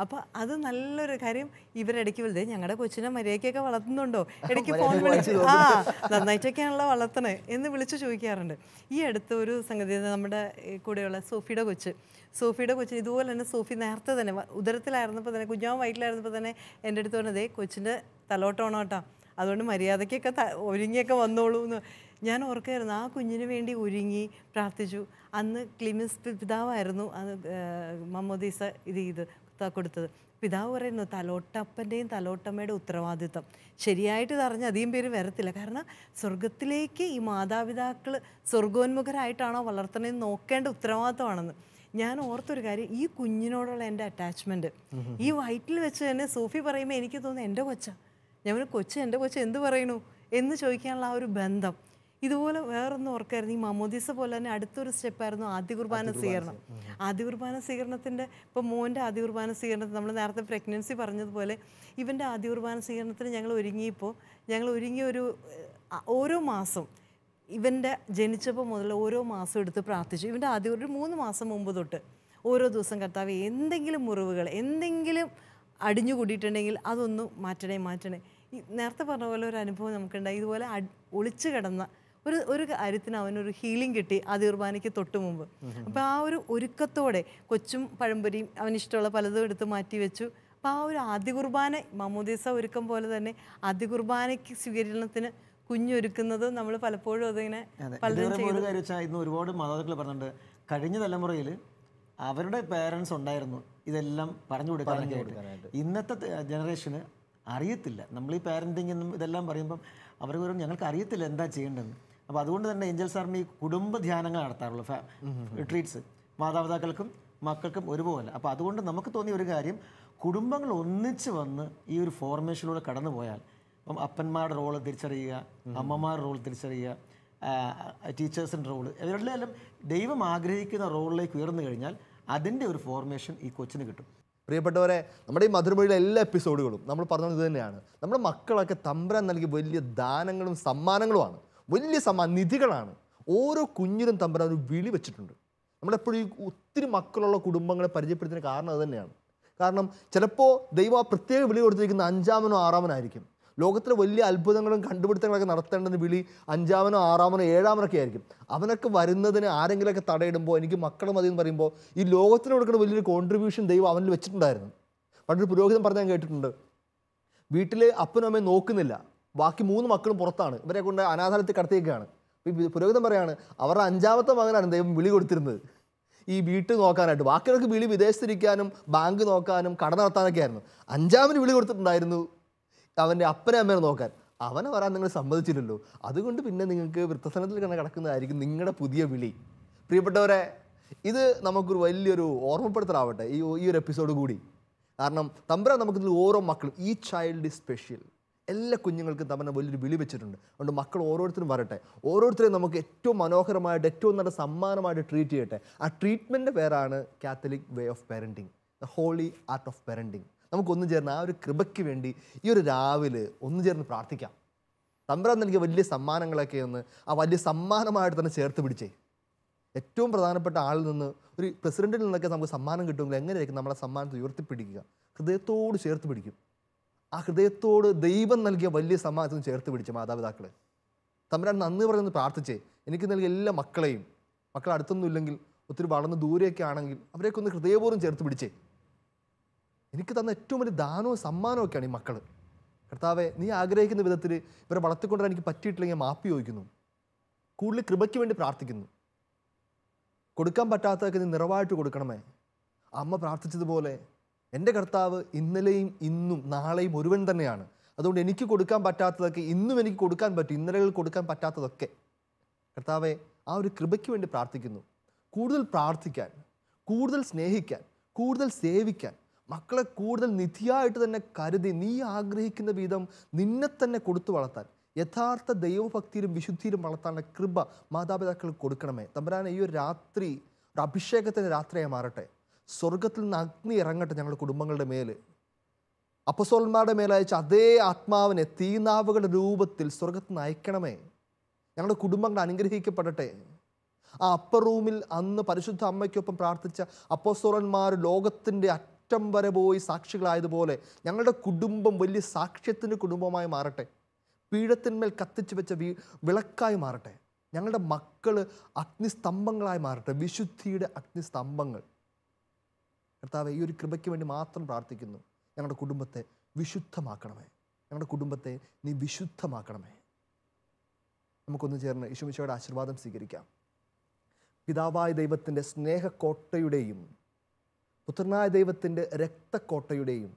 അപ്പോൾ അത് നല്ലൊരു കാര്യം ഇവരിടയ്ക്ക് വലുത് ഞങ്ങളുടെ കൊച്ചിനെ മര്യാദയ്ക്കൊക്കെ വളർത്തുന്നുണ്ടോ ഇടയ്ക്ക് ഫോൺ വിളിച്ചു ആ നന്നായിട്ടൊക്കെയാണല്ലോ വളർത്തണേ എന്ന് വിളിച്ച് ചോദിക്കാറുണ്ട് ഈ അടുത്ത ഒരു സംഗതി നമ്മുടെ കൂടെയുള്ള സോഫിയുടെ കൊച്ച് സോഫിയുടെ കൊച്ചിന് ഇതുപോലെ തന്നെ സോഫി നേരത്തെ തന്നെ ഉദരത്തിലായിരുന്നപ്പോൾ തന്നെ കുഞ്ഞാവ് വയറ്റിലായിരുന്നപ്പോൾ തന്നെ എൻ്റെ അടുത്ത് പറഞ്ഞതേ കൊച്ചിൻ്റെ തലോട്ടോണം കേട്ടോ അതുകൊണ്ട് മര്യാദയ്ക്കൊക്കെ ഒരുങ്ങിയൊക്കെ വന്നോളൂ എന്ന് ഞാൻ ഓർക്കായിരുന്നു ആ കുഞ്ഞിന് വേണ്ടി ഒരുങ്ങി പ്രാർത്ഥിച്ചു അന്ന് ക്ലിമിസ് പിതാവായിരുന്നു അത് മമ്മദീസ ഇത് ചെയ്ത് കൊടുത്തത് പിതാവ് പറയുന്നു തലോട്ടപ്പൻ്റെയും തലോട്ടമ്മയുടെ ഉത്തരവാദിത്വം ശരിയായിട്ട് അറിഞ്ഞ് അധികം പേര് വരത്തില്ല കാരണം സ്വർഗത്തിലേക്ക് ഈ മാതാപിതാക്കൾ സ്വർഗോന്മുഖരായിട്ടാണോ വളർത്തണമെന്ന് നോക്കേണ്ട ഉത്തരവാദിത്വമാണെന്ന് ഞാൻ ഓർത്തൊരു കാര്യം ഈ കുഞ്ഞിനോടുള്ള എൻ്റെ അറ്റാച്ച്മെൻറ്റ് ഈ വയറ്റിൽ വെച്ച് തന്നെ സൂഫി പറയുമ്പോൾ എനിക്ക് തോന്നുന്നു എൻ്റെ കൊച്ച ഞാൻ കൊച്ച് എൻ്റെ കൊച്ച എന്ത് പറയണു എന്ന് ചോദിക്കാനുള്ള ആ ഒരു ബന്ധം ഇതുപോലെ വേറൊന്നും ഓർക്കായിരുന്നു ഈ മമോദീസ പോലെ തന്നെ അടുത്തൊരു സ്റ്റെപ്പായിരുന്നു ആദ്യ കുർബാന സ്വീകരണം ആദ്യ കുർബാന സ്വീകരണത്തിൻ്റെ ഇപ്പോൾ മോൻ്റെ ആദ്യ കുർബാന സ്വീകരണത്തിൽ നമ്മൾ നേരത്തെ പ്രഗ്നൻസി പറഞ്ഞതുപോലെ ഇവൻ്റെ ആദ്യ കുർബാന സ്വീകരണത്തിന് ഞങ്ങൾ ഒരുങ്ങിയപ്പോൾ ഞങ്ങൾ ഒരുങ്ങിയ ഒരു ഓരോ മാസം ഇവൻ്റെ ജനിച്ചപ്പോൾ മുതൽ ഓരോ മാസം എടുത്ത് പ്രാർത്ഥിച്ചു ഇവൻ്റെ ആദ്യ ഒരു മൂന്ന് മാസം മുമ്പ് തൊട്ട് ഓരോ ദിവസം കർത്താവ് എന്തെങ്കിലും മുറിവുകൾ എന്തെങ്കിലും അടിഞ്ഞു കൂടിയിട്ടുണ്ടെങ്കിൽ അതൊന്നും മാറ്റണേ മാറ്റണേ നേരത്തെ പറഞ്ഞ പോലെ ഒരു അനുഭവം നമുക്കുണ്ടായി ഇതുപോലെ ഒളിച്ചു കിടന്ന ഒരു ഒരു കാര്യത്തിന് അവനൊരു ഹീലിംഗ് കിട്ടി ദീർബാനയ്ക്ക് തൊട്ട് മുമ്പ് അപ്പോൾ ആ ഒരു ഒരുക്കത്തോടെ കൊച്ചും പഴംപൊരിയും അവനിഷ്ടമുള്ള പലതും എടുത്ത് മാറ്റി വെച്ചു അപ്പോൾ ആ ഒരു ആദ്യ കുർബാന മമ്മൂദീസ ഒരുക്കം പോലെ തന്നെ ആദ്യ കുർബാനയ്ക്ക് സ്വീകരണത്തിന് കുഞ്ഞൊരുക്കുന്നത് നമ്മൾ പലപ്പോഴും അതിങ്ങനെ പലരും ഒരുപാട് മാതാപിതാക്കൾ പറഞ്ഞിട്ട് കഴിഞ്ഞ തലമുറയിൽ അവരുടെ പേരൻസ് ഉണ്ടായിരുന്നു ഇതെല്ലാം പറഞ്ഞു കൊടുക്കാനായിട്ട് ഇന്നത്തെ ജനറേഷന് അറിയത്തില്ല നമ്മൾ ഈ പാരൻറ്റിങ്ങെന്നും ഇതെല്ലാം പറയുമ്പം അവർക്ക് ഞങ്ങൾക്ക് അറിയത്തില്ല എന്താ ചെയ്യേണ്ടതെന്ന് അപ്പോൾ അതുകൊണ്ട് തന്നെ ഏഞ്ചൽസ് ആർമി കുടുംബ ധ്യാനങ്ങൾ നടത്താറുള്ളു റിട്രീറ്റ്സ് മാതാപിതാക്കൾക്കും മക്കൾക്കും ഒരുപോലെ അപ്പോൾ അതുകൊണ്ട് നമുക്ക് തോന്നിയ ഒരു കാര്യം കുടുംബങ്ങൾ ഒന്നിച്ച് വന്ന് ഈ ഒരു ഫോർമേഷനിലൂടെ കടന്നു പോയാൽ അപ്പം അപ്പന്മാരുടെ റോള് തിരിച്ചറിയുക അമ്മമാരുടെ റോൾ തിരിച്ചറിയുക ടീച്ചേഴ്സിൻ്റെ റോള് ഇവരുടെയെല്ലാം ദൈവം ആഗ്രഹിക്കുന്ന റോളിലേക്ക് ഉയർന്നു കഴിഞ്ഞാൽ അതിൻ്റെ ഒരു ഫോർമേഷൻ ഈ കൊച്ചിന് കിട്ടും പ്രിയപ്പെട്ടവരെ നമ്മുടെ ഈ മധുരമൊഴിയിലെ എല്ലാ എപ്പിസോഡുകളും നമ്മൾ പറഞ്ഞത് തന്നെയാണ് നമ്മുടെ മക്കളൊക്കെ തമ്പരം നൽകിയ വലിയ ദാനങ്ങളും സമ്മാനങ്ങളുമാണ് വലിയ സമാ നിധികളാണ് ഓരോ കുഞ്ഞിനും തമ്പുരാൻ ഒരു വിളി വെച്ചിട്ടുണ്ട് നമ്മളെപ്പോഴും ഈ ഒത്തിരി മക്കളുള്ള കുടുംബങ്ങളെ പരിചയപ്പെടുത്തുന്ന കാരണം അത് തന്നെയാണ് കാരണം ചിലപ്പോൾ ദൈവം പ്രത്യേക വിളി കൊടുത്തിരിക്കുന്ന അഞ്ചാമനോ ആറാമനോ ആയിരിക്കും ലോകത്തിലെ വലിയ അത്ഭുതങ്ങളും കണ്ടുപിടുത്തങ്ങളൊക്കെ നടത്തേണ്ടെന്ന് വിളി അഞ്ചാമനോ ആറാമനോ ഏഴാമനൊക്കെ ആയിരിക്കും അവനൊക്കെ വരുന്നതിന് ആരെങ്കിലുമൊക്കെ തടയിടുമ്പോൾ എനിക്ക് മക്കൾ മതി എന്ന് പറയുമ്പോൾ ഈ ലോകത്തിന് കൊടുക്കുന്ന വലിയൊരു കോൺട്രിബ്യൂഷൻ ദൈവം അവനിൽ വെച്ചിട്ടുണ്ടായിരുന്നു പണ്ടൊരു പുരോഹിതൻ പറഞ്ഞാൽ കേട്ടിട്ടുണ്ട് വീട്ടിൽ അപ്പനും അമ്മയും നോക്കുന്നില്ല ബാക്കി മൂന്ന് മക്കളും പുറത്താണ് ഇവരെ കൊണ്ട് അനാഥാലയത്തിൽ കടത്തിയേക്കാണ് പുരോഗതി പറയാണ് അവരുടെ അഞ്ചാമത്തെ മകനാണ് ദൈവം വിളി കൊടുത്തിരുന്നത് ഈ വീട്ട് നോക്കാനായിട്ട് ബാക്കിയുള്ളവർക്ക് വിളി വിദേശത്തിരിക്കാനും ബാങ്ക് നോക്കാനും കട നടത്താനൊക്കെ ആയിരുന്നു അഞ്ചാമന് വിളി കൊടുത്തിട്ടുണ്ടായിരുന്നു അവൻ്റെ അപ്പനെ അമ്മേനെ നോക്കാൻ അവനെ വരാൻ നിങ്ങൾ സമ്മതിച്ചില്ലല്ലോ അതുകൊണ്ട് പിന്നെ നിങ്ങൾക്ക് വൃത്തസനത്തിൽ കണ്ട കിടക്കുന്നതായിരിക്കും നിങ്ങളുടെ പുതിയ വിളി പ്രിയപ്പെട്ടവരെ ഇത് നമുക്കൊരു വലിയൊരു ഓർമ്മപ്പെടുത്തലാവട്ടെ ഈ ഈ ഒരു എപ്പിസോഡ് കൂടി കാരണം തമ്പുരാൻ നമുക്കിതിൽ ഓരോ മക്കളും ഈ ചൈൽഡ് ഇസ് സ്പെഷ്യൽ എല്ലാ കുഞ്ഞുങ്ങൾക്കും തമ്മിൽ വലിയൊരു വിളി വെച്ചിട്ടുണ്ട് അതുകൊണ്ട് മക്കൾ ഓരോരുത്തരും വരട്ടെ ഓരോരുത്തരെയും നമുക്ക് ഏറ്റവും മനോഹരമായിട്ട് ഏറ്റവും നല്ല സമ്മാനമായിട്ട് ട്രീറ്റ് ചെയ്യട്ടെ ആ ട്രീറ്റ്മെൻറ്റ് പേരാണ് Catholic way of parenting the holy art of parenting നമുക്കൊന്നു ചേർന്ന് ആ ഒരു കൃപയ്ക്ക് വേണ്ടി ഈ ഒരു രാവിലെ ഒന്നു ചേർന്ന് പ്രാർത്ഥിക്കാം തമ്പുരാൻ എനിക്ക് വലിയ സമ്മാനങ്ങളൊക്കെ ഒന്ന് ആ വലിയ സമ്മാനമായിട്ട് തന്നെ ചേർത്ത് പിടിച്ചേ ഏറ്റവും പ്രധാനപ്പെട്ട ആളിൽ നിന്ന് ഒരു പ്രസിഡന്റിൽ നിന്നൊക്കെ നമുക്ക് സമ്മാനം കിട്ടുമെങ്കിൽ എങ്ങനെയായിരിക്കും നമ്മളെ സമ്മാനത്തെ ഉയർത്തിപ്പിടിക്കുക ഹൃദയത്തോട് ചേർത്ത് പിടിക്കും ആ ഹൃദയത്തോട് ദൈവം നൽകിയ വലിയ സമ്മാനത്തിന് ചേർത്ത് പിടിച്ച് മാതാപിതാക്കൾ തമ്മിലാൻ നന്ദി പറയുന്നു പ്രാർത്ഥിച്ചേ എനിക്ക് നൽകിയ എല്ലാ മക്കളെയും മക്കൾ അടുത്തൊന്നും ഇല്ലെങ്കിൽ ഒത്തിരി വളർന്ന് ദൂരെയൊക്കെ ആണെങ്കിൽ അവരെയൊക്കെ ഒന്ന് ഹൃദയപൂർവ്വം ചേർത്ത് പിടിച്ചേ എനിക്ക് തന്ന ഏറ്റവും വലിയ ദാനവും സമ്മാനമൊക്കെയാണ് ഈ മക്കൾ കർത്താവെ നീ ആഗ്രഹിക്കുന്ന വിധത്തിൽ ഇവരെ വളർത്തിക്കൊണ്ടാൽ എനിക്ക് പറ്റിയിട്ടില്ലെങ്കിൽ മാപ്പി ചോദിക്കുന്നു കൂടുതൽ കൃപയ്ക്ക് വേണ്ടി പ്രാർത്ഥിക്കുന്നു കൊടുക്കാൻ പറ്റാത്തതൊക്കെ നീ നിറവായിട്ട് കൊടുക്കണമേ അമ്മ പ്രാർത്ഥിച്ചതുപോലെ എൻ്റെ കർത്താവ് ഇന്നലെയും ഇന്നും നാളെയും ഒരുവൻ തന്നെയാണ് അതുകൊണ്ട് എനിക്ക് കൊടുക്കാൻ പറ്റാത്തതൊക്കെ ഇന്നും എനിക്ക് കൊടുക്കാൻ പറ്റും ഇന്നലകൾ കൊടുക്കാൻ പറ്റാത്തതൊക്കെ കർത്താവെ ആ ഒരു കൃപയ്ക്ക് വേണ്ടി പ്രാർത്ഥിക്കുന്നു കൂടുതൽ പ്രാർത്ഥിക്കാൻ കൂടുതൽ സ്നേഹിക്കാൻ കൂടുതൽ സേവിക്കാൻ മക്കളെ കൂടുതൽ നിധിയായിട്ട് തന്നെ കരുതി നീ ആഗ്രഹിക്കുന്ന വിധം നിന്നെ തന്നെ കൊടുത്തു വളർത്താൻ യഥാർത്ഥ ദൈവഭക്തിയിലും വിശുദ്ധിയിലും വളർത്താനുള്ള കൃപ മാതാപിതാക്കൾ കൊടുക്കണമേ തമ്പരാൻ ഈ ഒരു രാത്രി ഒരു അഭിഷേകത്തിൻ്റെ രാത്രിയായി മാറട്ടെ സ്വർഗത്തിൽ നിന്ന് അഗ്നി ഇറങ്ങട്ടെ ഞങ്ങളുടെ കുടുംബങ്ങളുടെ മേൽ അപ്പസോൽമാരുടെ മേലയച്ച അതേ ആത്മാവിനെ തീനാവുകളുടെ രൂപത്തിൽ സ്വർഗത്തിൽ നിന്ന് അയക്കണമേ ഞങ്ങളുടെ കുടുംബങ്ങൾ അനുഗ്രഹിക്കപ്പെടട്ടെ ആ അപ്പർ റൂമിൽ അന്ന് പരിശുദ്ധ അമ്മയ്ക്കൊപ്പം പ്രാർത്ഥിച്ച അപ്പോസ്തോലന്മാർ ലോകത്തിൻ്റെ അറ്റം വരെ പോയി സാക്ഷികളായതുപോലെ ഞങ്ങളുടെ കുടുംബം വലിയ സാക്ഷ്യത്തിൻ്റെ കുടുംബമായി മാറട്ടെ പീഠത്തിന്മേൽ കത്തിച്ചു വെച്ച വി വിളക്കായി മാറട്ടെ ഞങ്ങളുടെ മക്കൾ അഗ്നിസ്തംഭങ്ങളായി മാറട്ടെ വിശുദ്ധിയുടെ അഗ്നിസ്തംഭങ്ങൾ കർത്താവ് ഈ ഒരു കൃപയ്ക്ക് വേണ്ടി മാത്രം പ്രാർത്ഥിക്കുന്നു ഞങ്ങളുടെ കുടുംബത്തെ വിശുദ്ധമാക്കണമേ ഞങ്ങളുടെ കുടുംബത്തെ നീ വിശുദ്ധമാക്കണമേ നമുക്കൊന്ന് ചേർന്ന് യശുമിശയുടെ ആശീർവാദം സ്വീകരിക്കാം പിതാവായ ദൈവത്തിൻ്റെ സ്നേഹക്കോട്ടയുടെയും പുത്രനായ ദൈവത്തിൻ്റെ രക്തക്കോട്ടയുടെയും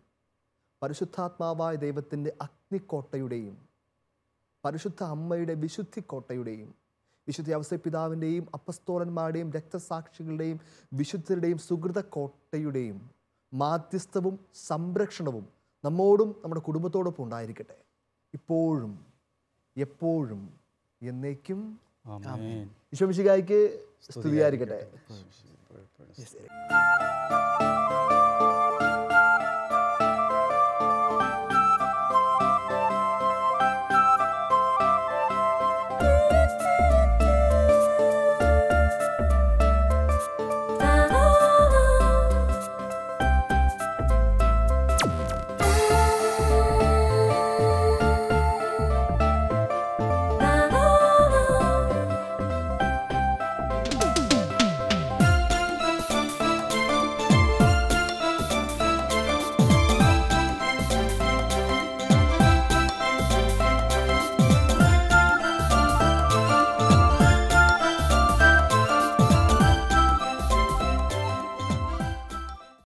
പരിശുദ്ധാത്മാവായ ദൈവത്തിൻ്റെ അഗ്നിക്കോട്ടയുടെയും പരിശുദ്ധ അമ്മയുടെ വിശുദ്ധിക്കോട്ടയുടെയും വിശുദ്ധ പിതാവിൻ്റെയും അപ്പസ്തോലന്മാരുടെയും രക്തസാക്ഷികളുടെയും വിശുദ്ധരുടെയും സുഹൃത കോട്ടയുടെയും മാധ്യസ്ഥവും സംരക്ഷണവും നമ്മോടും നമ്മുടെ കുടുംബത്തോടൊപ്പം ഉണ്ടായിരിക്കട്ടെ ഇപ്പോഴും എപ്പോഴും എന്നേക്കും വിശ്വമിശികായ്ക്ക് സ്തുതിയായിരിക്കട്ടെ